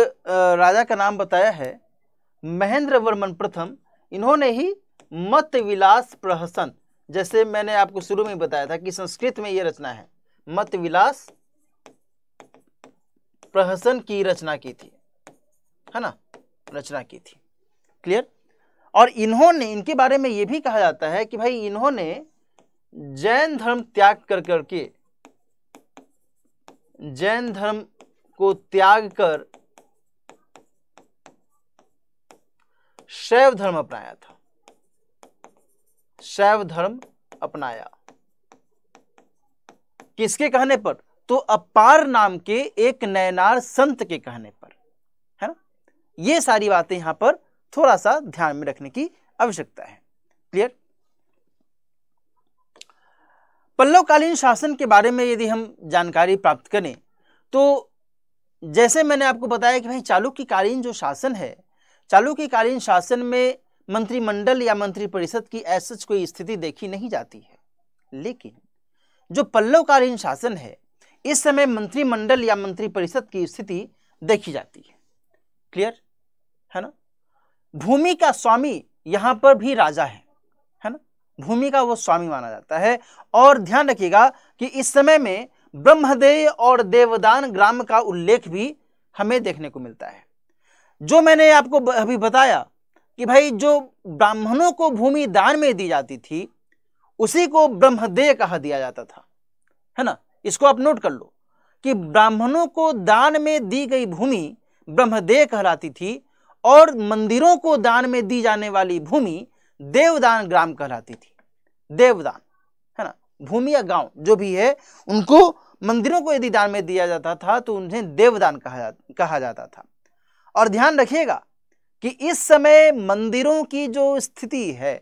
राजा का नाम बताया है महेंद्र वर्मन प्रथम इन्होंने ही मत विलास प्रहसन जैसे मैंने आपको शुरू में बताया था कि संस्कृत में यह रचना है मत विलास प्रहसन की रचना की थी है ना रचना की थी क्लियर और इन्होंने इनके बारे में ये भी कहा जाता है कि भाई इन्होंने जैन धर्म त्याग कर करके जैन धर्म को त्याग कर शैव धर्म अपनाया था शैव धर्म अपनाया किसके कहने पर तो अपार नाम के एक नयनार संत के कहने पर है ना ये सारी बातें यहां पर थोड़ा सा ध्यान में रखने की आवश्यकता है क्लियर पल्लवकालीन शासन के बारे में यदि हम जानकारी प्राप्त करें तो जैसे मैंने आपको बताया कि भाई चालुक्यकालीन जो शासन है चालुक्यकालीन शासन में मंत्रिमंडल या मंत्रिपरिषद की ऐसा कोई स्थिति देखी नहीं जाती है लेकिन जो पल्लवकालीन शासन है इस समय मंत्रिमंडल या मंत्रिपरिषद की स्थिति देखी जाती है क्लियर है ना भूमि का स्वामी यहां पर भी राजा है है ना भूमि का वो स्वामी माना जाता है और ध्यान रखिएगा कि इस समय में ब्रह्मदेय और देवदान ग्राम का उल्लेख भी हमें देखने को मिलता है जो मैंने आपको अभी बताया कि भाई जो ब्राह्मणों को भूमि दान में दी जाती थी उसी को ब्रह्मदेय कहा दिया जाता था है ना इसको आप नोट कर लो कि ब्राह्मणों को दान में दी गई भूमि ब्रह्मदेय कहलाती थी और मंदिरों को दान में दी जाने वाली भूमि देवदान ग्राम कहलाती थी देवदान है ना भूमि या गांव जो भी है उनको मंदिरों को यदि दान में दिया जाता था तो उन्हें देवदान कहा जा कहा जाता था और ध्यान रखिएगा कि इस समय मंदिरों की जो स्थिति है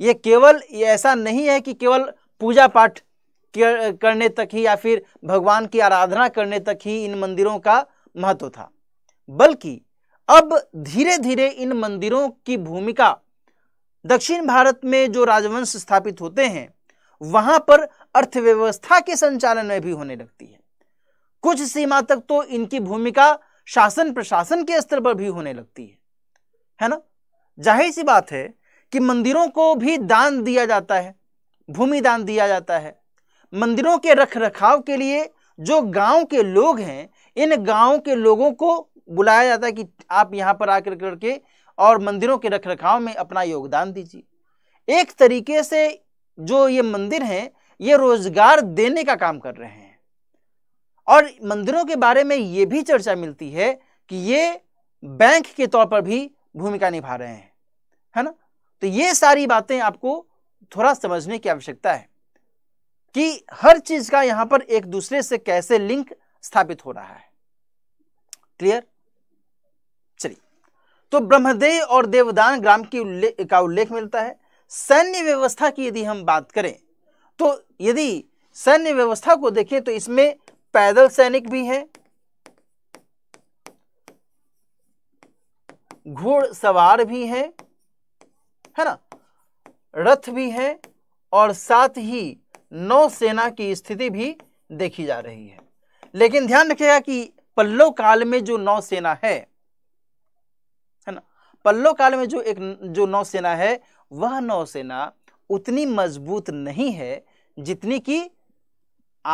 ये केवल ये ऐसा नहीं है कि केवल पूजा पाठ करने तक ही या फिर भगवान की आराधना करने तक ही इन मंदिरों का महत्व था बल्कि अब धीरे धीरे इन मंदिरों की भूमिका दक्षिण भारत में जो राजवंश स्थापित होते हैं वहां पर अर्थव्यवस्था के संचालन में भी होने लगती है कुछ सीमा तक तो इनकी भूमिका शासन प्रशासन के स्तर पर भी होने लगती है है ना जाहिर सी बात है कि मंदिरों को भी दान दिया जाता है भूमि दान दिया जाता है मंदिरों के रख रखाव के लिए जो गांव के लोग हैं इन गांव के लोगों को बुलाया जाता है कि आप यहाँ पर आकर करके और मंदिरों के रख रखाव में अपना योगदान दीजिए एक तरीके से जो ये मंदिर हैं ये रोजगार देने का काम कर रहे हैं और मंदिरों के बारे में ये भी चर्चा मिलती है कि ये बैंक के तौर पर भी भूमिका निभा रहे हैं है ना तो ये सारी बातें आपको थोड़ा समझने की आवश्यकता है कि हर चीज का यहां पर एक दूसरे से कैसे लिंक स्थापित हो रहा है क्लियर चलिए तो ब्रह्मदेव और देवदान ग्राम की उल्ले, का उल्लेख मिलता है सैन्य व्यवस्था की यदि हम बात करें तो यदि सैन्य व्यवस्था को देखें तो इसमें पैदल सैनिक भी हैं घोड़सवार भी हैं है ना रथ भी है और साथ ही नौसेना की स्थिति भी देखी जा रही है लेकिन ध्यान रखिएगा कि पल्लो काल में जो नौसेना है पल्लो काल में जो एक जो नौसेना है वह नौसेना उतनी मजबूत नहीं है जितनी कि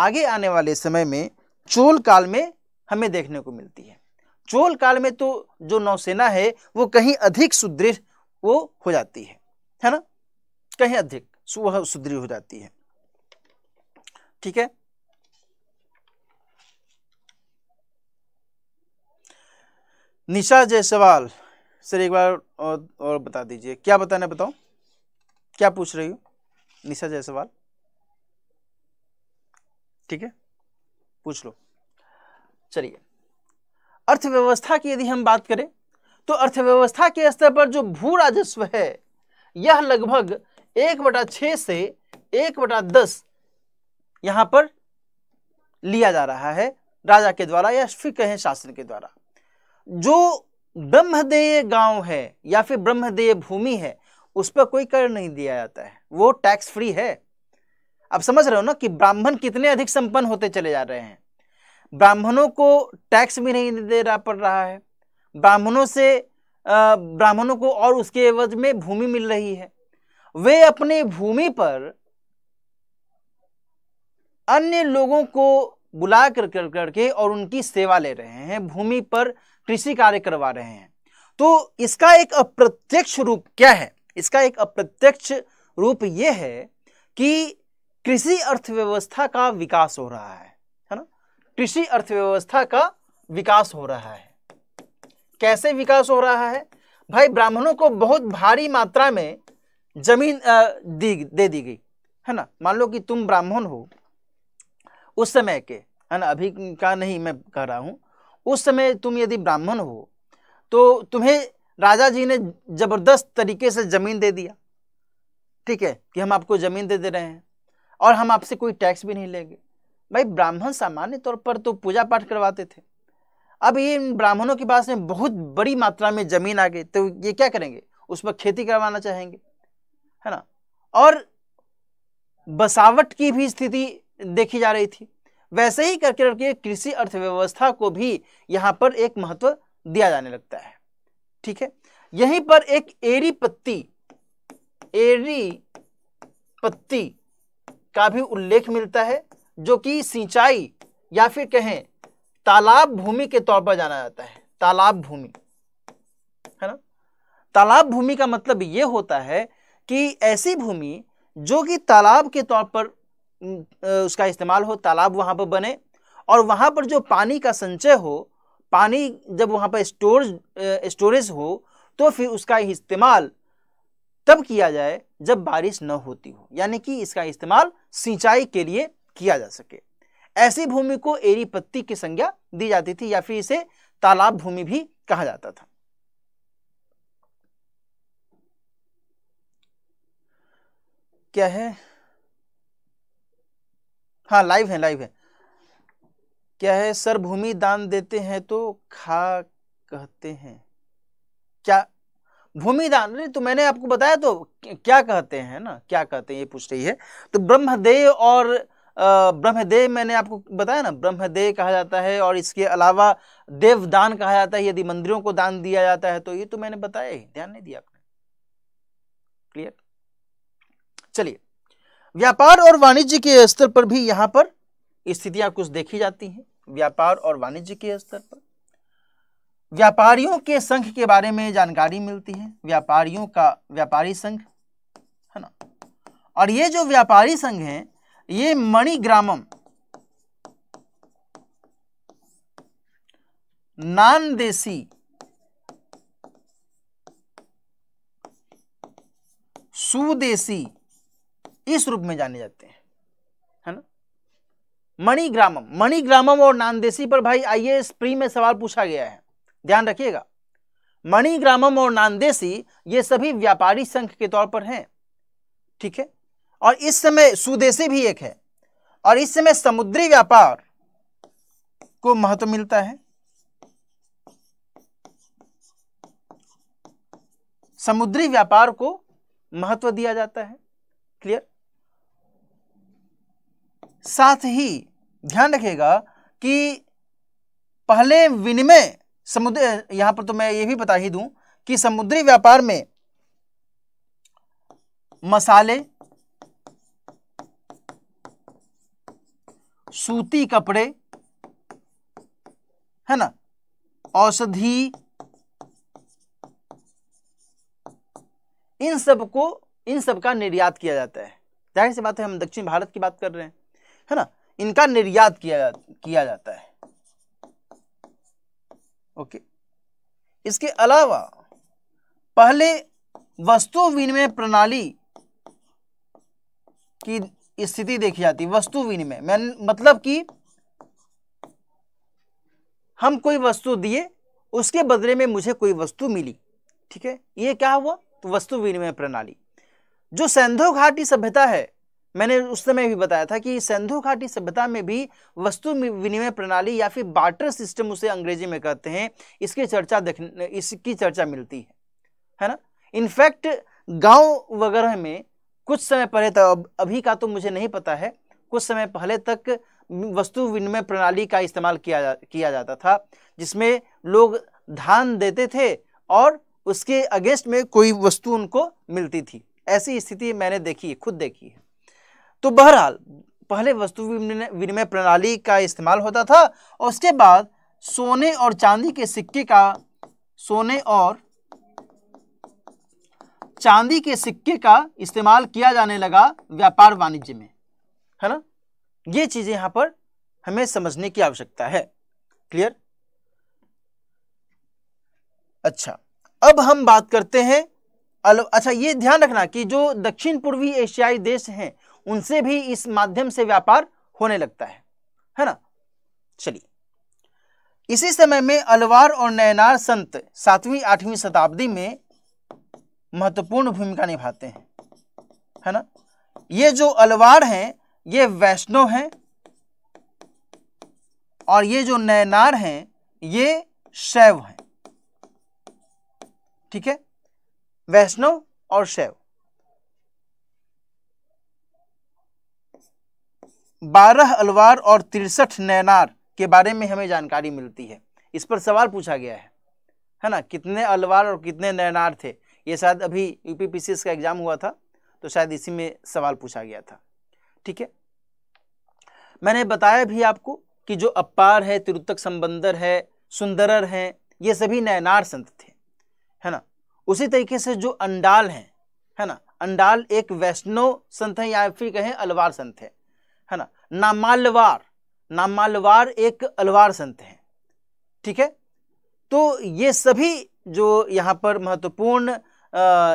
आगे आने वाले समय में चोल काल में हमें देखने को मिलती है चोल काल में तो जो नौसेना है वो कहीं अधिक सुदृढ़ वो हो जाती है है ना कहीं अधिक वह सुदृढ़ हो जाती है ठीक है निशा जयसवाल सर एक बार और, और बता दीजिए क्या बताना बताओ क्या पूछ रही हूँ निशा जायसवाल ठीक है पूछ लो चलिए अर्थव्यवस्था की यदि हम बात करें तो अर्थव्यवस्था के स्तर पर जो भू राजस्व है यह लगभग एक बटा छः से एक बटा दस यहाँ पर लिया जा रहा है राजा के द्वारा या फिर कहें शासन के द्वारा जो ब्रह्मदेय गांव है या फिर ब्रह्मदेय भूमि है उस पर कोई कर नहीं दिया जाता है वो टैक्स फ्री है अब समझ रहे हो ना कि ब्राह्मण कितने अधिक संपन्न होते चले जा रहे हैं ब्राह्मणों को टैक्स भी नहीं देना पड़ रहा है ब्राह्मणों से ब्राह्मणों को और उसके एवज में भूमि मिल रही है वे अपनी भूमि पर अन्य लोगों को बुला कर कर करके और उनकी सेवा ले रहे हैं भूमि पर कृषि कार्य करवा रहे हैं तो इसका एक अप्रत्यक्ष रूप क्या है इसका एक अप्रत्यक्ष रूप यह है कि कृषि अर्थव्यवस्था का विकास हो रहा है है ना कृषि अर्थव्यवस्था का विकास हो रहा है कैसे विकास हो रहा है भाई ब्राह्मणों को बहुत भारी मात्रा में जमीन दी दे दी गई है ना मान लो कि तुम ब्राह्मण हो उस समय के है ना अभी का नहीं मैं कह रहा हूं उस समय तुम यदि ब्राह्मण हो तो तुम्हें राजा जी ने जबरदस्त तरीके से ज़मीन दे दिया ठीक है कि हम आपको ज़मीन दे दे रहे हैं और हम आपसे कोई टैक्स भी नहीं लेंगे भाई ब्राह्मण सामान्य तौर पर तो पूजा पाठ करवाते थे अब ये ब्राह्मणों के पास में बहुत बड़ी मात्रा में ज़मीन आ गई तो ये क्या करेंगे उस पर खेती करवाना चाहेंगे है ना और बसावट की भी स्थिति देखी जा रही थी वैसे ही करके करके कृषि अर्थव्यवस्था को भी यहाँ पर एक महत्व दिया जाने लगता है ठीक है यहीं पर एक एरी पत्ती एरी पत्ती का भी उल्लेख मिलता है जो कि सिंचाई या फिर कहें तालाब भूमि के तौर पर जाना जाता है तालाब भूमि है ना तालाब भूमि का मतलब यह होता है कि ऐसी भूमि जो कि तालाब के तौर पर उसका इस्तेमाल हो तालाब वहाँ पर बने और वहाँ पर जो पानी का संचय हो पानी जब वहाँ पर स्टोर स्टोरेज हो तो फिर उसका इस्तेमाल तब किया जाए जब बारिश न होती हो यानी कि इसका इस्तेमाल सिंचाई के लिए किया जा सके ऐसी भूमि को एरी पत्ती की संज्ञा दी जाती थी या फिर इसे तालाब भूमि भी कहा जाता था क्या है हाँ लाइव है लाइव है क्या है सर भूमि दान देते हैं तो खा कहते हैं क्या भूमि दान नहीं तो मैंने आपको बताया तो क्या कहते हैं ना क्या कहते हैं ये पूछ रही है तो ब्रह्मदेव और ब्रह्मदेव मैंने आपको बताया ना ब्रह्मदेव कहा जाता है और इसके अलावा देवदान कहा जाता है यदि मंदिरों को दान दिया जाता है तो ये तो मैंने बताया ही ध्यान नहीं दिया आपने क्लियर चलिए व्यापार और वाणिज्य के स्तर पर भी यहां पर स्थितियां कुछ देखी जाती हैं व्यापार और वाणिज्य के स्तर पर व्यापारियों के संघ के बारे में जानकारी मिलती है व्यापारियों का व्यापारी संघ है ना और ये जो व्यापारी संघ है ये मणिग्रामम नानदेसी सुदेशी इस रूप में जाने जाते हैं है ना मणिग्रामम मणिग्रामम और नांदेसी पर भाई आइए प्री में सवाल पूछा गया है ध्यान रखिएगा मणिग्रामम और नांदेसी ये सभी व्यापारी संघ के तौर पर हैं ठीक है और इस समय सुदेशी भी एक है और इस समय समुद्री व्यापार को महत्व मिलता है समुद्री व्यापार को महत्व दिया जाता है क्लियर साथ ही ध्यान रखिएगा कि पहले विनिमय समुद्र यहां पर तो मैं ये भी बता ही दूं कि समुद्री व्यापार में मसाले सूती कपड़े है ना औषधि इन सब को इन सब का निर्यात किया जाता है जाहिर सी बात है हम दक्षिण भारत की बात कर रहे हैं है ना इनका निर्यात किया जा, किया जाता है ओके इसके अलावा पहले वस्तु विनिमय प्रणाली की स्थिति देखी जाती वस्तु विनिमय मैं मतलब कि हम कोई वस्तु दिए उसके बदले में मुझे कोई वस्तु मिली ठीक है ये क्या हुआ तो वस्तु विनिमय प्रणाली जो सैंधो घाटी सभ्यता है मैंने उस समय भी बताया था कि सिंधु घाटी सभ्यता में भी वस्तु विनिमय प्रणाली या फिर बाटर सिस्टम उसे अंग्रेजी में कहते हैं इसकी चर्चा देखने इसकी चर्चा मिलती है है ना इनफैक्ट गांव वगैरह में कुछ समय पहले तक तो अभी का तो मुझे नहीं पता है कुछ समय पहले तक वस्तु विनिमय प्रणाली का इस्तेमाल किया जा, किया जाता था जिसमें लोग धान देते थे और उसके अगेंस्ट में कोई वस्तु उनको मिलती थी ऐसी स्थिति मैंने देखी है खुद देखी है तो बहरहाल पहले वस्तु विनिमय प्रणाली का इस्तेमाल होता था और उसके बाद सोने और चांदी के सिक्के का सोने और चांदी के सिक्के का इस्तेमाल किया जाने लगा व्यापार वाणिज्य में है ना ये चीजें यहां पर हमें समझने की आवश्यकता है क्लियर अच्छा अब हम बात करते हैं अच्छा ये ध्यान रखना कि जो दक्षिण पूर्वी एशियाई देश हैं उनसे भी इस माध्यम से व्यापार होने लगता है है ना चलिए इसी समय में अलवार और नयनार संत सातवीं आठवीं शताब्दी में महत्वपूर्ण भूमिका निभाते हैं है ना ये जो अलवार हैं ये वैष्णव हैं और ये जो नयनार हैं ये शैव हैं ठीक है वैष्णव और शैव बारह अलवार और तिरसठ नैनार के बारे में हमें जानकारी मिलती है इस पर सवाल पूछा गया है है ना कितने अलवार और कितने नैनार थे ये शायद अभी यूपीपीसीएस का एग्ज़ाम हुआ था तो शायद इसी में सवाल पूछा गया था ठीक है मैंने बताया भी आपको कि जो अपार है तिरुतक संबंदर है सुंदरर हैं ये सभी नैनार संत थे है ना उसी तरीके से जो अंडाल हैं है ना अंडाल एक वैष्णव संत हैं या फिर कहें अलवार संत हैं है ना नामालवार नामालवार एक अलवार संत हैं ठीक है तो ये सभी जो यहाँ पर महत्वपूर्ण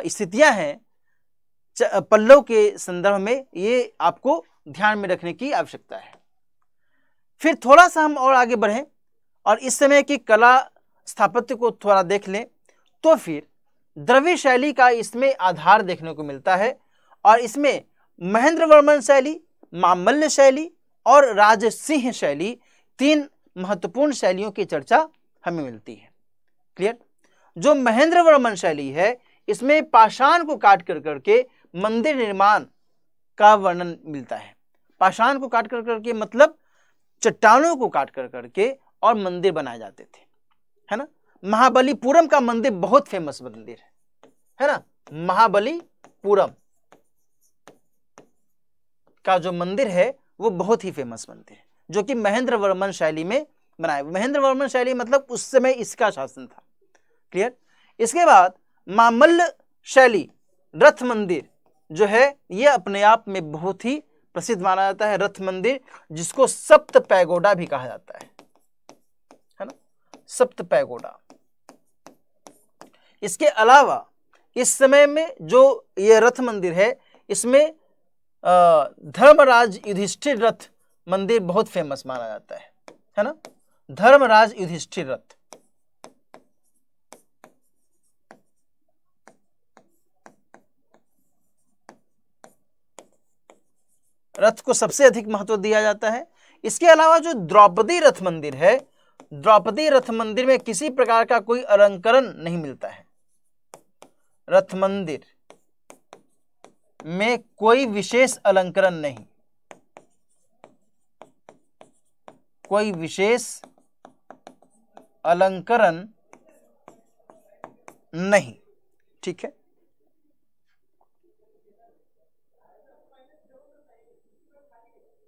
स्थितियाँ हैं पल्लव के संदर्भ में ये आपको ध्यान में रखने की आवश्यकता है फिर थोड़ा सा हम और आगे बढ़ें और इस समय की कला स्थापत्य को थोड़ा देख लें तो फिर द्रव्य शैली का इसमें आधार देखने को मिलता है और इसमें महेंद्र वर्मन शैली मामल्य शैली और राजसिंह शैली तीन महत्वपूर्ण शैलियों की चर्चा हमें मिलती है क्लियर जो महेंद्र वर्मन शैली है इसमें पाषाण को काट कर करके मंदिर निर्माण का वर्णन मिलता है पाषाण को काट कर करके मतलब चट्टानों को काट कर करके और मंदिर बनाए जाते थे है ना महाबलीपुरम का मंदिर बहुत फेमस मंदिर है है ना महाबलीपुरम का जो मंदिर है वो बहुत ही फेमस मंदिर है जो कि महेंद्र वर्मन शैली में बनाया महेंद्र वर्मन शैली मतलब उस समय इसका शासन था क्लियर इसके बाद मामल्ल शैली रथ मंदिर जो है ये अपने आप में बहुत ही प्रसिद्ध माना जाता है रथ मंदिर जिसको सप्त पैगोडा भी कहा जाता है है ना सप्त पैगोडा इसके अलावा इस समय में जो ये रथ मंदिर है इसमें धर्मराज युधिष्ठिर रथ मंदिर बहुत फेमस माना जाता है है ना धर्मराज युधिष्ठिर रथ रथ को सबसे अधिक महत्व दिया जाता है इसके अलावा जो द्रौपदी रथ मंदिर है द्रौपदी रथ मंदिर में किसी प्रकार का कोई अलंकरण नहीं मिलता है रथ मंदिर में कोई विशेष अलंकरण नहीं कोई विशेष अलंकरण नहीं ठीक है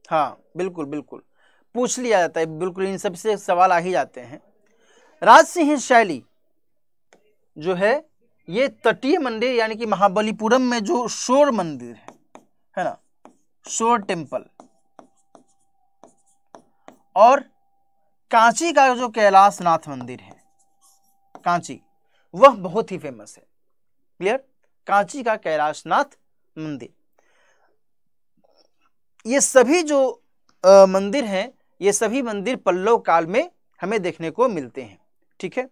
हाँ बिल्कुल बिल्कुल पूछ लिया जाता है बिल्कुल इन सबसे सवाल आ ही जाते हैं राज सिंह शैली जो है ये तटीय मंदिर यानी कि महाबलीपुरम में जो शोर मंदिर है है ना शोर टेम्पल और कांची का जो कैलाश नाथ मंदिर है कांची वह बहुत ही फेमस है क्लियर कांची का कैलाश नाथ मंदिर ये सभी जो आ, मंदिर हैं ये सभी मंदिर पल्लव काल में हमें देखने को मिलते हैं ठीक है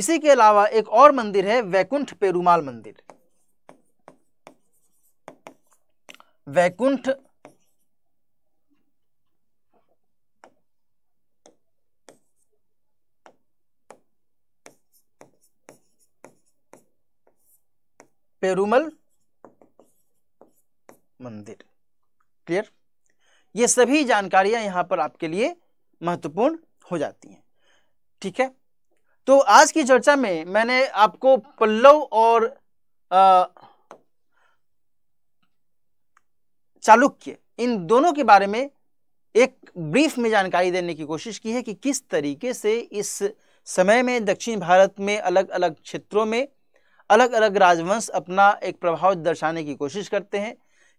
इसी के अलावा एक और मंदिर है वैकुंठ पेरुमाल मंदिर वैकुंठ पेरुमल मंदिर क्लियर ये सभी जानकारियां यहां पर आपके लिए महत्वपूर्ण हो जाती हैं ठीक है तो आज की चर्चा में मैंने आपको पल्लव और चालुक्य इन दोनों के बारे में एक ब्रीफ में जानकारी देने की कोशिश की है कि किस तरीके से इस समय में दक्षिण भारत में अलग अलग क्षेत्रों में अलग अलग राजवंश अपना एक प्रभाव दर्शाने की कोशिश करते हैं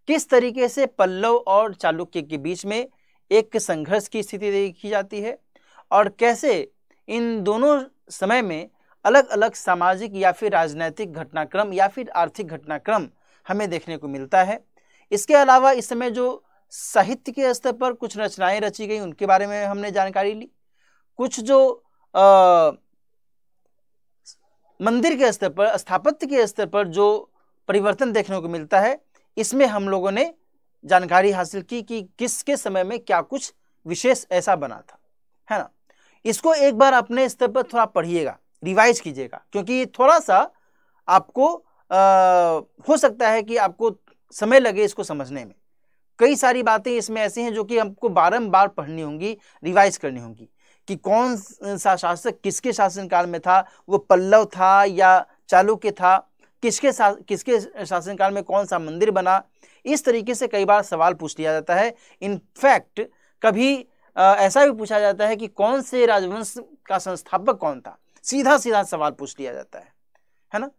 किस तरीके से पल्लव और चालुक्य के बीच में एक संघर्ष की स्थिति देखी जाती है और कैसे इन दोनों समय में अलग अलग सामाजिक या फिर राजनैतिक घटनाक्रम या फिर आर्थिक घटनाक्रम हमें देखने को मिलता है इसके अलावा इस समय जो साहित्य के स्तर पर कुछ रचनाएं रची गई उनके बारे में हमने जानकारी ली कुछ जो आ, मंदिर के स्तर पर स्थापत्य के स्तर पर जो परिवर्तन देखने को मिलता है इसमें हम लोगों ने जानकारी हासिल की कि किसके समय में क्या कुछ विशेष ऐसा बना था है ना इसको एक बार अपने स्तर पर थोड़ा पढ़िएगा रिवाइज कीजिएगा क्योंकि थोड़ा सा आपको आ, हो सकता है कि आपको समय लगे इसको समझने में कई सारी बातें इसमें ऐसी हैं जो कि हमको बारंबार पढ़नी होंगी रिवाइज करनी होंगी कि कौन सा शासक किसके शासनकाल में था वो पल्लव था या चालुक्य था किसके सा, किसके शासनकाल में कौन सा मंदिर बना इस तरीके से कई बार सवाल पूछ लिया जाता है इनफैक्ट कभी ऐसा भी पूछा जाता है कि कौन से राजवंश का संस्थापक कौन था सीधा सीधा सवाल पूछ लिया जाता है है ना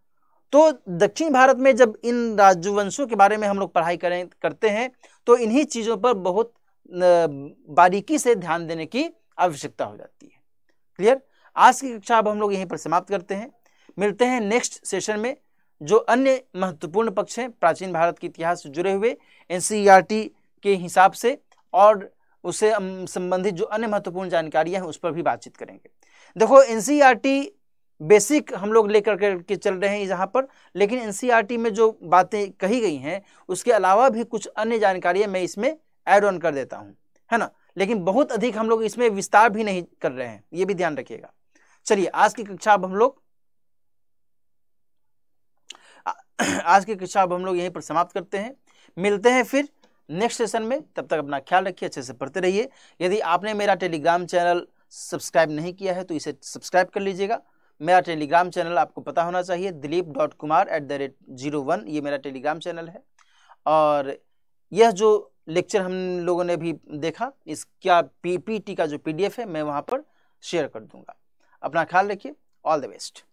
तो दक्षिण भारत में जब इन राजवंशों के बारे में हम लोग पढ़ाई करें करते हैं तो इन्हीं चीज़ों पर बहुत बारीकी से ध्यान देने की आवश्यकता हो जाती है क्लियर आज की कक्षा अब हम लोग यहीं पर समाप्त करते हैं मिलते हैं नेक्स्ट सेशन में जो अन्य महत्वपूर्ण पक्ष हैं प्राचीन भारत के इतिहास से जुड़े हुए एन के हिसाब से और उससे संबंधित जो अन्य महत्वपूर्ण जानकारियां हैं उस पर भी बातचीत करेंगे देखो एन बेसिक e हम लोग लेकर के चल रहे हैं यहाँ पर लेकिन एन e में जो बातें कही गई हैं उसके अलावा भी कुछ अन्य जानकारियां मैं इसमें ऐड ऑन कर देता हूँ है ना लेकिन बहुत अधिक हम लोग इसमें विस्तार भी नहीं कर रहे हैं ये भी ध्यान रखिएगा चलिए आज की कक्षा अब हम लोग [clears throat] आज की कक्षा अब हम लोग यहीं पर समाप्त करते हैं मिलते हैं फिर नेक्स्ट सेशन में तब तक अपना ख्याल रखिए अच्छे से पढ़ते रहिए यदि आपने मेरा टेलीग्राम चैनल सब्सक्राइब नहीं किया है तो इसे सब्सक्राइब कर लीजिएगा मेरा टेलीग्राम चैनल आपको पता होना चाहिए Dilip dot Kumar at the rate zero one ये मेरा टेलीग्राम चैनल है और यह जो लेक्चर हम लोगों ने भी देखा इसका पीपीटी का जो पीडीएफ है मैं वहाँ पर शेयर कर दूँगा अपना ख्याल रखिए ऑल द बेस्ट